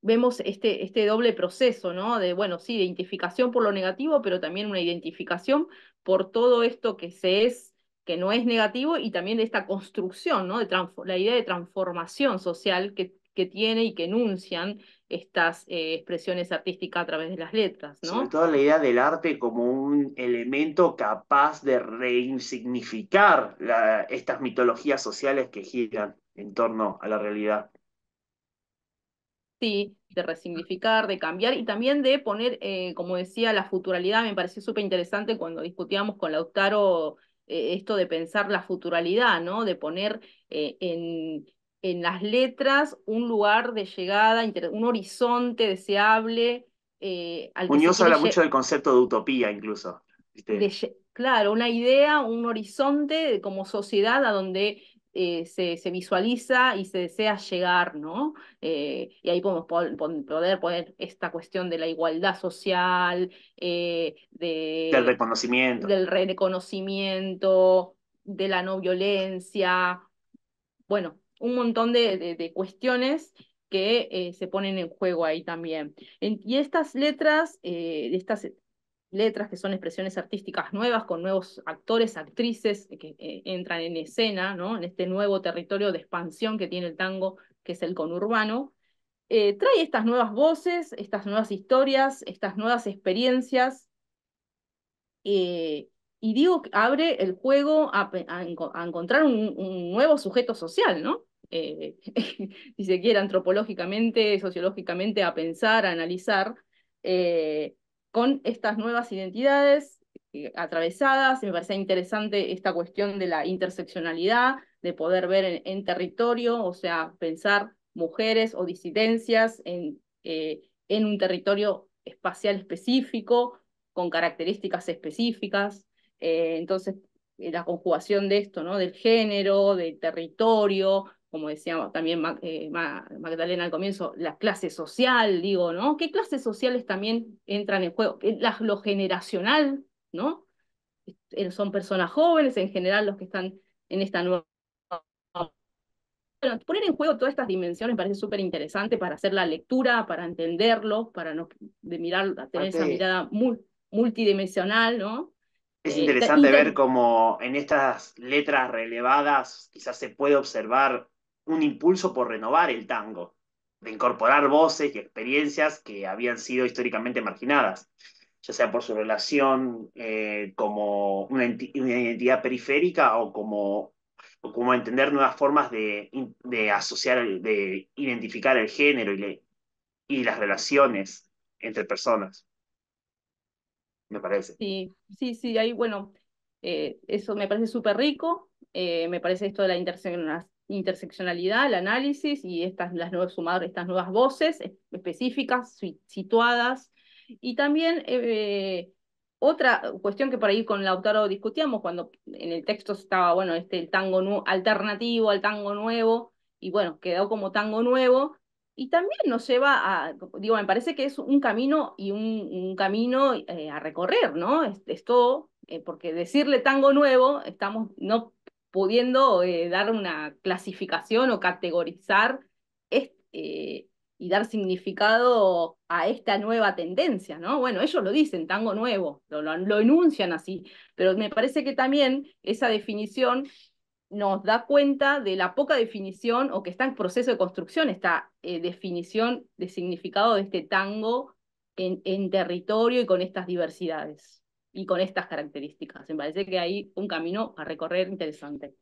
Speaker 5: vemos este, este doble proceso, ¿no? De, bueno, sí, identificación por lo negativo, pero también una identificación por todo esto que se es, que no es negativo, y también de esta construcción, ¿no? De la idea de transformación social que, que tiene y que enuncian estas eh, expresiones artísticas a través de las letras, ¿no? Sobre
Speaker 6: todo la idea del arte como un elemento capaz de reinsignificar estas mitologías sociales que giran en torno a la realidad.
Speaker 5: Sí, de ah. resignificar, de cambiar y también de poner, eh, como decía, la futuralidad. Me pareció súper interesante cuando discutíamos con Lautaro eh, esto de pensar la futuralidad, ¿no? De poner eh, en, las letras un lugar de llegada, un horizonte deseable. Al Muñoz habla mucho del
Speaker 6: concepto de utopía, incluso.
Speaker 5: claro, una idea, un horizonte como sociedad a donde eh, se, visualiza y se desea llegar, ¿no? Eh, y ahí podemos poder poner esta cuestión de la igualdad social, eh, de, del
Speaker 6: reconocimiento. Del
Speaker 5: reconocimiento, de la no violencia, bueno, un montón de, cuestiones que se ponen en juego ahí también. y estas letras, estas letras, que son expresiones artísticas nuevas, con nuevos actores, actrices eh, que eh, entran en escena, ¿no? en este nuevo territorio de expansión que tiene el tango, que es el conurbano, eh, trae estas nuevas voces, estas nuevas historias, estas nuevas experiencias, y digo que abre el juego a, encontrar un, nuevo sujeto social, ¿no? <laughs> si se quiere, antropológicamente, sociológicamente, a pensar, a analizar. Eh, con estas nuevas identidades eh, atravesadas. Me parecía interesante esta cuestión de la interseccionalidad, de poder ver en, territorio, o sea, pensar mujeres o disidencias en, eh, en un territorio espacial específico, con características específicas. Eh, entonces, la conjugación de esto, ¿no? Del género, del territorio, como decía también eh, Magdalena al comienzo, la clase social, digo, ¿no? ¿Qué clases sociales también entran en juego? Eh, lo generacional, ¿no? Eh, son personas jóvenes en general los que están en esta nueva... Bueno, poner en juego todas estas dimensiones parece súper interesante para hacer la lectura, para entenderlo, para no, de mirar, tener esa mirada multidimensional, ¿no?
Speaker 6: Es interesante ver cómo en estas letras relevadas quizás se puede observar un impulso por renovar el tango, de incorporar voces y experiencias que habían sido históricamente marginadas, ya sea por su relación eh, como una, identidad periférica o como, como entender nuevas formas de, asociar, de identificar el género y, las relaciones entre personas. Me parece.
Speaker 5: Sí, sí, sí, ahí, bueno, eh, eso me parece súper rico. Eh, me parece esto de la interseccionalidad, el análisis y estas, las nuevas, sumadas estas nuevas voces específicas, situadas. Y también eh, otra cuestión que por ahí con Lautaro discutíamos, cuando en el texto estaba, bueno, este, el tango alternativo al tango nuevo, y bueno, quedó como tango nuevo, y también nos lleva a, digo, me parece que es un camino y un, un camino eh, a recorrer, ¿no? Esto, eh, porque decirle tango nuevo, estamos, no pudiendo eh, dar una clasificación o categorizar eh, y dar significado a esta nueva tendencia, ¿no? Bueno, ellos lo dicen, tango nuevo, lo, lo, enuncian así, pero me parece que también esa definición nos da cuenta de la poca definición o que está en proceso de construcción esta eh, definición de significado de este tango en territorio y con estas diversidades y con estas características. Me parece que hay un camino a recorrer
Speaker 2: interesante.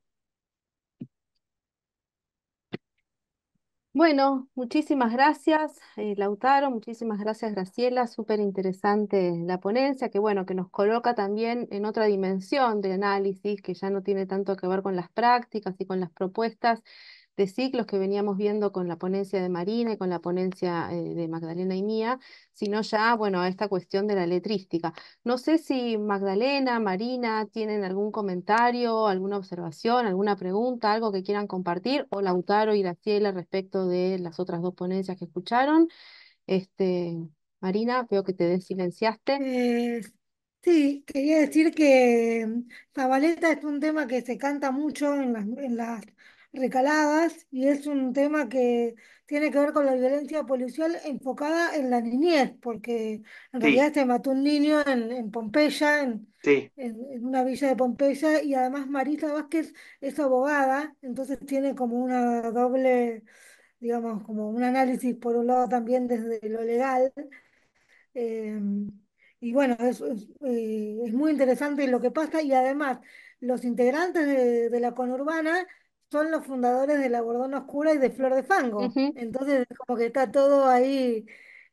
Speaker 1: Bueno, muchísimas gracias, eh, Lautaro, muchísimas gracias, Graciela, súper interesante la ponencia, que bueno, que nos coloca también en otra dimensión de análisis, que ya no tiene tanto que ver con las prácticas y con las propuestas, de ciclos que veníamos viendo con la ponencia de Marina y con la ponencia eh, de Magdalena y mía, sino ya, bueno, a esta cuestión de la letrística. No sé si Magdalena, Marina tienen algún comentario, alguna observación, alguna pregunta, algo que quieran compartir, o Lautaro y Graciela respecto de las otras dos ponencias que escucharon. Este, Marina, veo que te desilenciaste.
Speaker 3: Eh, sí, quería decir que mm, baleta es un tema que se canta mucho en las recaladas y es un tema que tiene que ver con la violencia policial enfocada en la niñez, porque en realidad se mató un niño en, en Pompeya, en, en, una villa de Pompeya, y además Marisa Vázquez es abogada, entonces tiene como una doble, digamos, como un análisis por un lado también desde lo legal. Em, y bueno, es, eh, es, muy interesante lo que pasa y además los integrantes de la conurbana son los fundadores de La Bordona Oscura y de Flor de Fango. Entonces, como que está todo ahí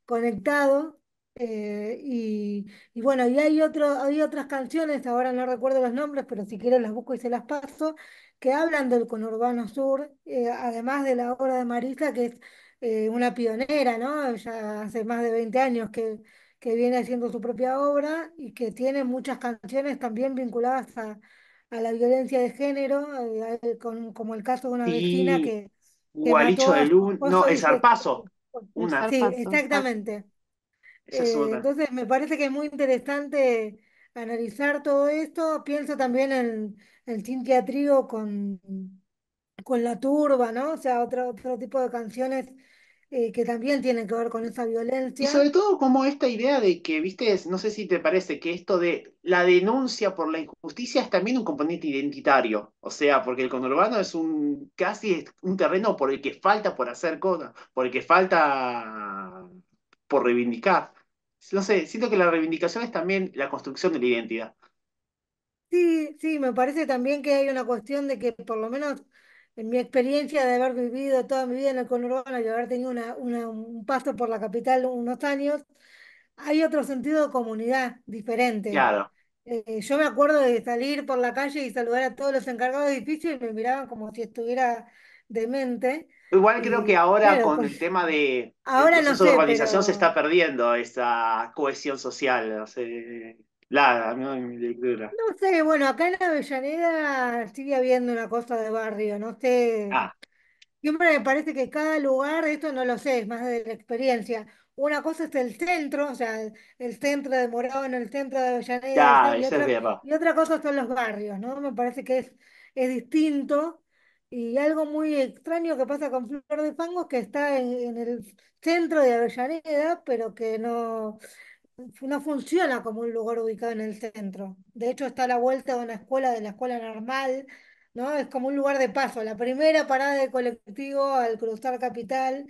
Speaker 3: conectado. Eh, y, bueno, y hay, otro, hay otras canciones, ahora no recuerdo los nombres, pero si quieren las busco y se las paso, que hablan del conurbano sur, eh, además de la obra de Marisa, que es eh, una pionera, ¿no? Ya hace más de 20 años que, que viene haciendo su propia obra y que tiene muchas canciones también vinculadas a, a la violencia de género, eh, con, como el caso de una vecina que,
Speaker 6: que de no, el zarpazo. Sí, ah. exactamente. Eh,
Speaker 3: entonces me parece que es muy interesante analizar todo esto. Pienso también en el Cintia Trigo con, con La Turba, ¿no? O sea, otro, otro tipo de canciones eh, que también tienen que ver con esa violencia. Y sobre
Speaker 6: todo como esta idea de que, viste, no sé si te parece que esto de la denuncia por la injusticia es también un componente identitario, o sea, porque el conurbano es un casi un terreno por el que falta por hacer cosas, por el que falta por reivindicar. No sé, siento que la reivindicación es también la construcción de la identidad.
Speaker 3: Sí, sí, me parece también que hay una cuestión de que por lo menos en mi experiencia de haber vivido toda mi vida en el conurbano y haber tenido un paso por la capital unos años, hay otro sentido de comunidad diferente. Claro. Eh, yo me acuerdo de salir por la calle y saludar a todos los encargados de edificios y me miraban como si estuviera demente. Igual creo que ahora con pues, el
Speaker 6: tema de, la urbanización se está perdiendo esta cohesión social. No ¿no?
Speaker 3: sé, bueno, acá en Avellaneda sigue habiendo una cosa de barrio, no sé. Ah. Siempre me parece que cada lugar, esto no lo sé, es más de la experiencia. Una cosa es el centro, o sea, el centro de morado en el centro de Avellaneda, y, otra, cosa son los barrios, ¿no? Me parece que es, es distinto. Y algo muy extraño que pasa con Flor de Fango, que está en, en el centro de Avellaneda, pero que no, no funciona como un lugar ubicado en el centro. De hecho, está a la vuelta de una escuela, de la escuela normal, ¿no? Es como un lugar de paso, la primera parada de colectivo al cruzar capital,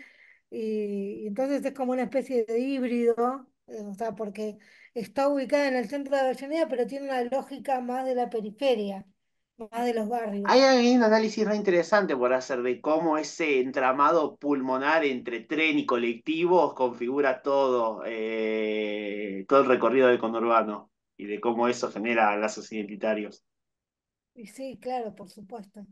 Speaker 3: y, entonces es como una especie de híbrido, eh, o sea, porque está ubicada en el centro de Avellaneda, pero tiene una lógica más de la periferia. Ah,
Speaker 6: Hay un análisis re interesante por hacer de cómo ese entramado pulmonar entre tren y colectivos configura todo, eh, todo el recorrido del conurbano y de cómo eso genera lazos identitarios.
Speaker 3: sí, claro, por supuesto.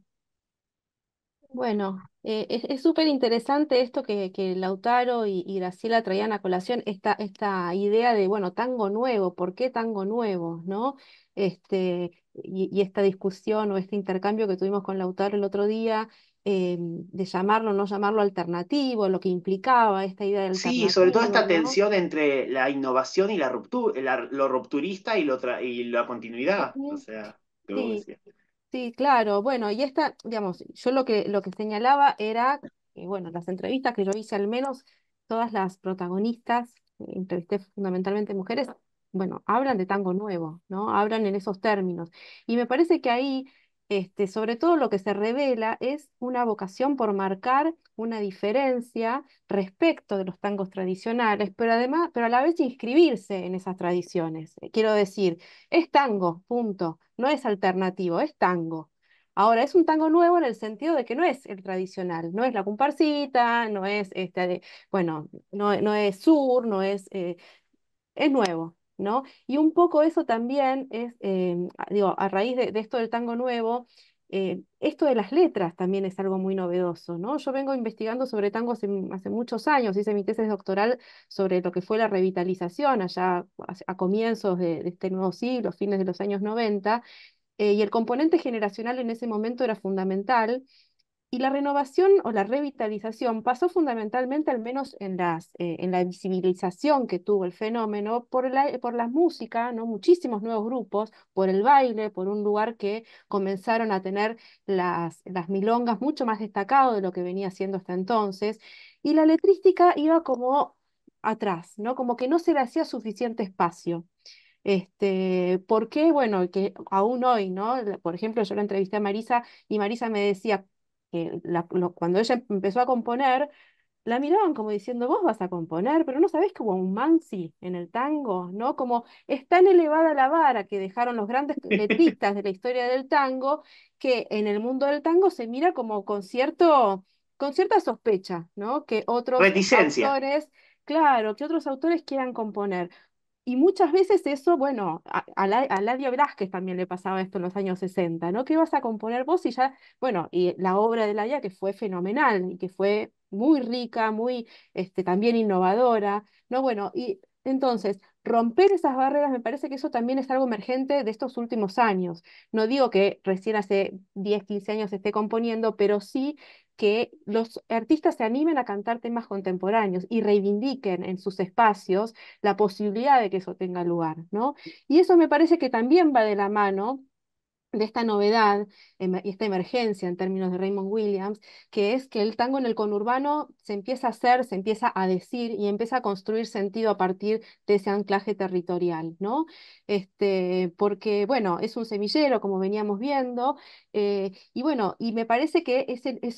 Speaker 1: Bueno, eh, es súper interesante esto que, Lautaro y, Graciela traían a colación, esta, esta idea de, bueno, tango nuevo, ¿por qué tango nuevo? ¿No? Este, y, esta discusión o este intercambio que tuvimos con Lautaro el otro día, eh, de llamarlo o no llamarlo alternativo, lo que implicaba esta idea del Sí, sobre todo esta tensión
Speaker 6: entre la innovación y la ruptura, lo rupturista y, lo y la continuidad. O sea, sí.
Speaker 1: Sí, claro. Bueno, y esta, digamos, yo lo que, lo que señalaba era, bueno, las entrevistas que yo hice, al menos todas las protagonistas, entrevisté fundamentalmente mujeres, bueno, hablan de tango nuevo, ¿no? Hablan en esos términos. Y me parece que ahí este, sobre todo lo que se revela es una vocación por marcar una diferencia respecto de los tangos tradicionales, pero además, pero a la vez inscribirse en esas tradiciones. Eh, quiero decir, es tango, punto, no es alternativo, es tango. Ahora, es un tango nuevo en el sentido de que no es el tradicional, no es la comparsita, no es, este, bueno, no, es sur, no es, eh, es nuevo, y un poco eso también es, em, digo, a raíz de, esto del tango nuevo, eh, esto de las letras también es algo muy novedoso, ¿no? Yo vengo investigando sobre tango hace, muchos años, hice mi tesis doctoral sobre lo que fue la revitalización allá a, comienzos de, este nuevo siglo, fines de los años 90, eh, y el componente generacional en ese momento era fundamental, y la renovación o la revitalización pasó fundamentalmente, al menos en, eh, en la visibilización que tuvo el fenómeno, por la, eh, por música, ¿no? muchísimos nuevos grupos, por el baile, por un lugar que comenzaron a tener las, las milongas mucho más destacado de lo que venía siendo hasta entonces, y la letrística iba como atrás, ¿no? como que no se le hacía suficiente espacio. Este, ¿Por qué? Bueno, que aún hoy, ¿no? Por ejemplo, yo la entrevisté a Marisa y Marisa me decía, que cuando ella em, empezó a componer, la miraban como diciendo, vos vas a componer, pero no sabés que hubo un mansi en el tango, ¿no? Como es tan elevada la vara que dejaron los grandes <laughs> letristas de la historia del tango, que en el mundo del tango se mira como con, con cierta sospecha, ¿no? Que otros autores, claro, que otros autores quieran componer. Y muchas veces eso, bueno, a, Ladia Velázquez también le pasaba esto en los años 60, ¿no? ¿Qué vas a componer vos? Y ya, bueno, y la obra de Ladia que fue fenomenal y que fue muy rica, muy este, también innovadora, ¿no? Bueno, y entonces, romper esas barreras me parece que eso también es algo emergente de estos últimos años. No digo que recién hace 10, 15 años esté componiendo, pero sí que los artistas se animen a cantar temas contemporáneos y reivindiquen en sus espacios la posibilidad de que eso tenga lugar, ¿no? Y eso me parece que también va de la mano de esta novedad em, y esta emergencia en términos de Raymond Williams, que es que el tango en el conurbano se empieza a hacer, se empieza a decir y empieza a construir sentido a partir de ese anclaje territorial, ¿no? Este, porque, bueno, es un semillero, como veníamos viendo, eh, y bueno, y me parece que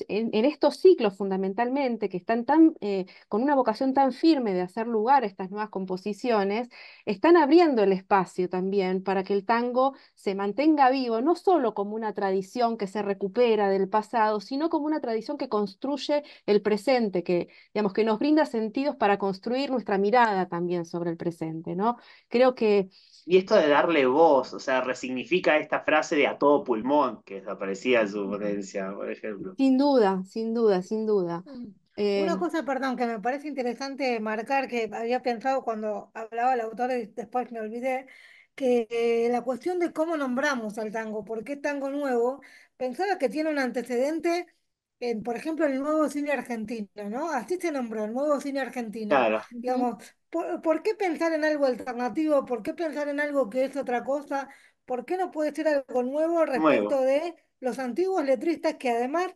Speaker 1: en, estos ciclos fundamentalmente, que están tan, eh, con una vocación tan firme de hacer lugar a estas nuevas composiciones, están abriendo el espacio también para que el tango se mantenga vivo, no solo como una tradición que se recupera del pasado, sino como una tradición que construye el presente, que, digamos, que nos brinda sentidos para construir nuestra mirada también sobre el presente, ¿no? Creo que...
Speaker 6: Y esto de darle voz, o sea, resignifica esta frase de a todo pulmón que desaparecía en su potencia, por ejemplo.
Speaker 3: Sin duda, sin duda, sin duda. Mm. Una eh, cosa, perdón, que me parece interesante marcar, que había pensado cuando hablaba el autor y después me olvidé, que eh, la cuestión de cómo nombramos al tango, por qué tango nuevo, pensaba que tiene un antecedente en, por ejemplo, el nuevo cine argentino, ¿no? Así se nombró, el nuevo cine argentino. Claro. Digamos, ¿por, qué pensar en algo alternativo? ¿Por qué pensar en algo que es otra cosa? ¿Por qué no puede ser algo nuevo respecto de los antiguos letristas que además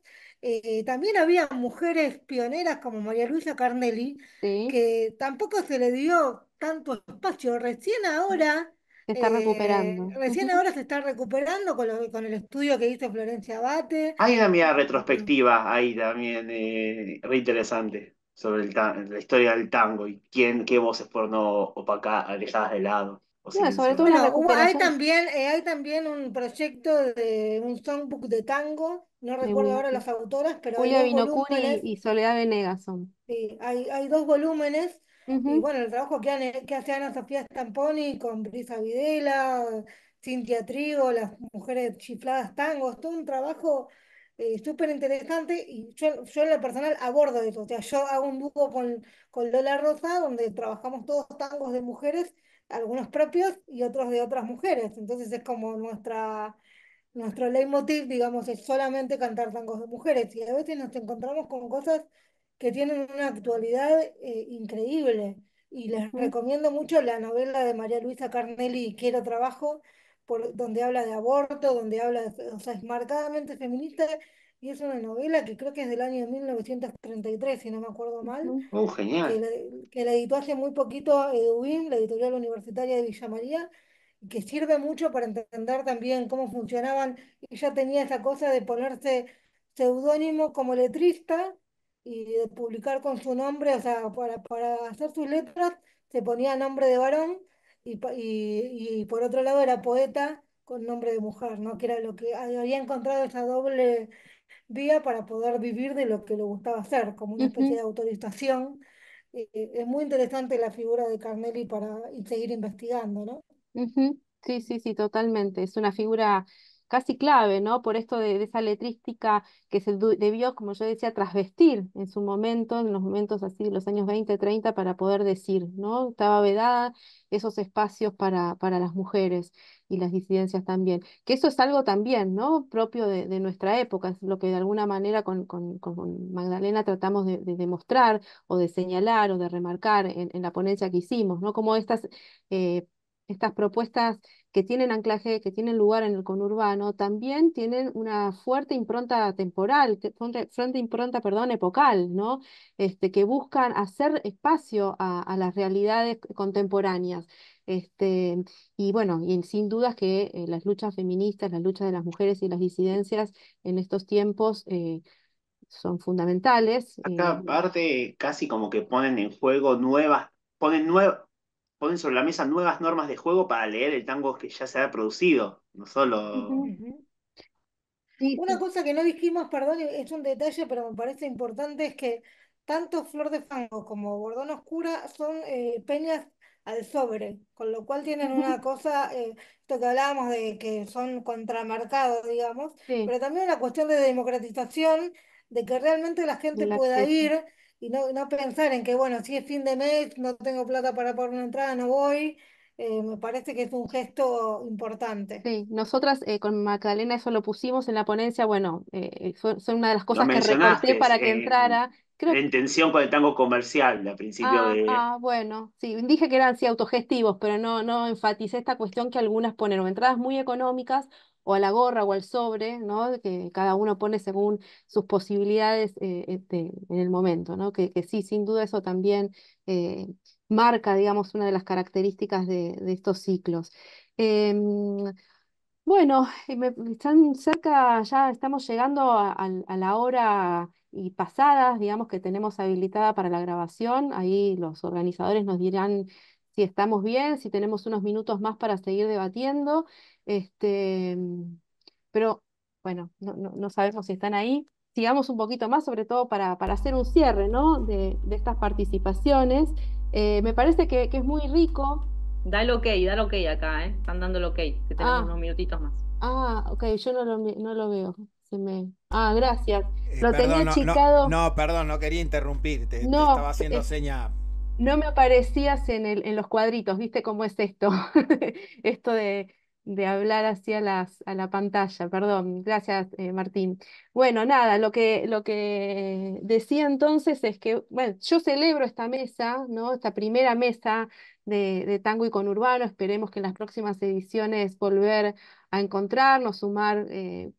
Speaker 3: eh, también había mujeres pioneras como María Luisa Carnelli, que tampoco se le dio tanto espacio. Recién mm. ahora se está eh, recuperando. Recién ahora se está recuperando con, con el estudio que hizo Florencia Abate. Hay una
Speaker 6: mirada retrospectiva mm. ahí también, eh, interesante, sobre la historia del tango y quién, qué voces porno opacas, alejadas de lado.
Speaker 3: sobre todo hay, también, eh, hay también un proyecto de un songbook de tango, no recuerdo ahora las autoras, pero Julia Binocuri y
Speaker 1: Soledad Venegas
Speaker 3: Sí, hay, hay dos volúmenes y bueno, el trabajo que, que hace Ana Sofía Stamponi con Brisa Videla, Cintia Trigo, las mujeres chifladas tangos, todo un trabajo eh, súper interesante y yo, yo en lo personal abordo eso, o sea, yo hago un dúo con, con Lola Rosa donde trabajamos todos tangos de mujeres, algunos propios y otros de otras mujeres, entonces es como nuestra, nuestro leitmotiv, digamos, es solamente cantar tangos de mujeres y a veces nos encontramos con cosas que tienen una actualidad eh, increíble. Y les recomiendo mucho la novela de María Luisa Carnelli, Quiero Trabajo, por, donde habla de aborto, donde habla, de, o sea, es marcadamente feminista. Y es una novela que creo que es del año 1933, si no me acuerdo mal. Oh, genial. Que la, editó hace muy poquito Edwin, la editorial universitaria de Villa María, que sirve mucho para entender también cómo funcionaban. Ella tenía esa cosa de ponerse seudónimo como letrista y de publicar con su nombre, o sea, para, para hacer sus letras se ponía nombre de varón y, y, y, por otro lado era poeta con nombre de mujer, ¿no? Que era lo que había encontrado esa doble vía para poder vivir de lo que le gustaba hacer, como una especie de autorización. Eh, eh, es muy interesante la figura de Carnelli para seguir investigando, ¿no?
Speaker 1: Sí, sí, sí, totalmente. Es una figura casi clave, ¿no? Por esto de, esa letrística que se debió, como yo decía, trasvestir en su momento, en los momentos así los años 20, 30, para poder decir, ¿no? Estaba vedada esos espacios para, para las mujeres y las disidencias también. Que eso es algo también, ¿no? Propio de, nuestra época, es lo que de alguna manera con, con, Magdalena tratamos de, demostrar o de señalar o de remarcar en, la ponencia que hicimos, ¿no? Como estas... Eh, estas propuestas que tienen anclaje, que tienen lugar en el conurbano, también tienen una fuerte impronta temporal, fuerte impronta, perdón, epocal, ¿no? Este, que buscan hacer espacio a, las realidades contemporáneas. Este, y bueno, y sin dudas que eh, las luchas feministas, las luchas de las mujeres y las disidencias en estos tiempos eh, son fundamentales. Eh, Acá parte,
Speaker 6: aparte casi como que ponen en juego nuevas, ponen nuevas ponen sobre la mesa nuevas normas de juego para leer el tango que ya se ha producido, no solo...
Speaker 3: Una cosa que no dijimos, perdón, es un detalle, pero me parece importante, es que tanto Flor de Fango como Bordón Oscura son eh, peñas al sobre, con lo cual tienen una <laughs> cosa, eh, esto que hablábamos de que son contramarcados, digamos, pero también una cuestión de democratización, de que realmente la gente pueda ir y no, pensar en que, bueno, si es fin de mes, no tengo plata para pagar una entrada, no voy. Eh, me parece que es un gesto importante.
Speaker 1: Sí, nosotras eh, con Magdalena eso lo pusimos en la ponencia, bueno, son, eh, una de las cosas que recorté para que entrara.
Speaker 6: la intención con el tango comercial al principio ah, de... Ah,
Speaker 1: bueno, sí, dije que eran sí autogestivos, pero no, no enfaticé esta cuestión que algunas ponen entradas muy económicas o a la gorra o al sobre, ¿no? que cada uno pone según sus posibilidades eh, este, en el momento, ¿no? que, sí, sin duda eso también eh, marca, digamos, una de las características de, estos ciclos. Em, bueno, están cerca, ya estamos llegando a, a la hora y pasadas, digamos, que tenemos habilitada para la grabación. Ahí los organizadores nos dirán si estamos bien, si tenemos unos minutos más para seguir debatiendo. Este, mm, pero bueno, no, sabemos si están ahí. Sigamos un poquito más, sobre todo para, para hacer un cierre ¿no? de, estas participaciones. Eh, me parece que, es muy rico.
Speaker 5: Da ok, da ok acá, ¿eh? están dando el ok, que tenemos ah. unos minutitos más.
Speaker 1: Ah, ok, yo no lo, veo. Se me... Ah, gracias. Eh, lo tenía achicado. No,
Speaker 6: perdón, no quería interrumpirte. Te estaba haciendo seña.
Speaker 1: No me aparecías en, el, en los cuadritos, ¿viste cómo es esto? <laughs> esto de, de hablar hacia las, a la pantalla. Perdón, gracias eh, Martín. Bueno, nada, lo que, lo que decía entonces es que, bueno, yo celebro esta mesa, ¿no? Esta primera mesa de, tango y conurbano. Esperemos que en las próximas ediciones volver a encontrarnos, sumar eh,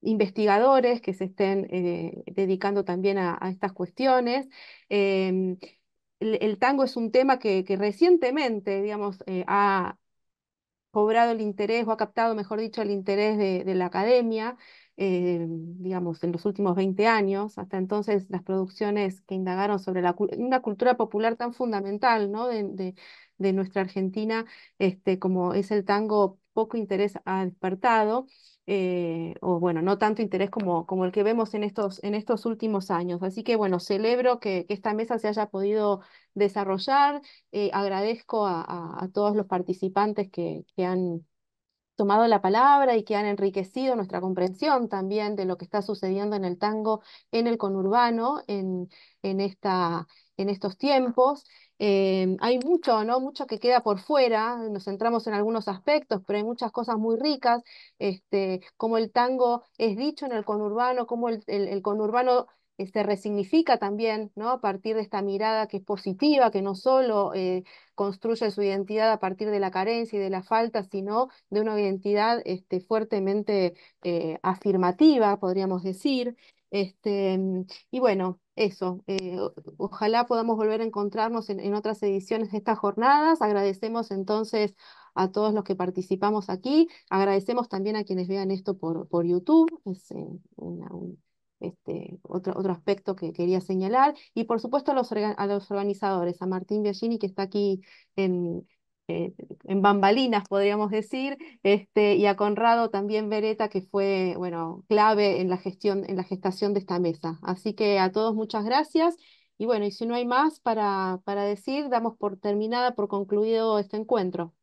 Speaker 1: investigadores que se estén eh, dedicando también a, estas cuestiones. Em, el, tango es un tema que, que recientemente, digamos, ha cobrado el interés o ha captado, mejor dicho, el interés de, la academia, eh, digamos, en los últimos 20 años. Hasta entonces, las producciones que indagaron sobre una cultura popular tan fundamental ¿no? de, de nuestra Argentina, este, como es el tango, poco interés ha despertado. Eh, o bueno, no tanto interés como, como el que vemos en estos, en estos últimos años. Así que bueno, celebro que, esta mesa se haya podido desarrollar, eh, agradezco a, todos los participantes que, que han tomado la palabra y que han enriquecido nuestra comprensión también de lo que está sucediendo en el tango, en el conurbano, en, en esta en estos tiempos. Eh, hay mucho, ¿no? Mucho que queda por fuera, nos centramos en algunos aspectos, pero hay muchas cosas muy ricas, este, como el tango es dicho en el conurbano, como el, conurbano se este, resignifica también, ¿no? A partir de esta mirada que es positiva, que no solo eh, construye su identidad a partir de la carencia y de la falta, sino de una identidad este, fuertemente eh, afirmativa, podríamos decir. Este, y bueno, eso, eh, ojalá podamos volver a encontrarnos en, otras ediciones de estas jornadas. Agradecemos entonces a todos los que participamos aquí. Agradecemos también a quienes vean esto por, por YouTube. Es eh, este, otro, aspecto que quería señalar. Y por supuesto a los, a los organizadores, a Martín Biagini que está aquí en, eh, en bambalinas, podríamos decir, este, y a Conrado también Beretta, que fue bueno, clave en la, gestión, en la gestación de esta mesa. Así que a todos muchas gracias. Y bueno, y si no hay más para, para decir, damos por terminada, por concluido este encuentro.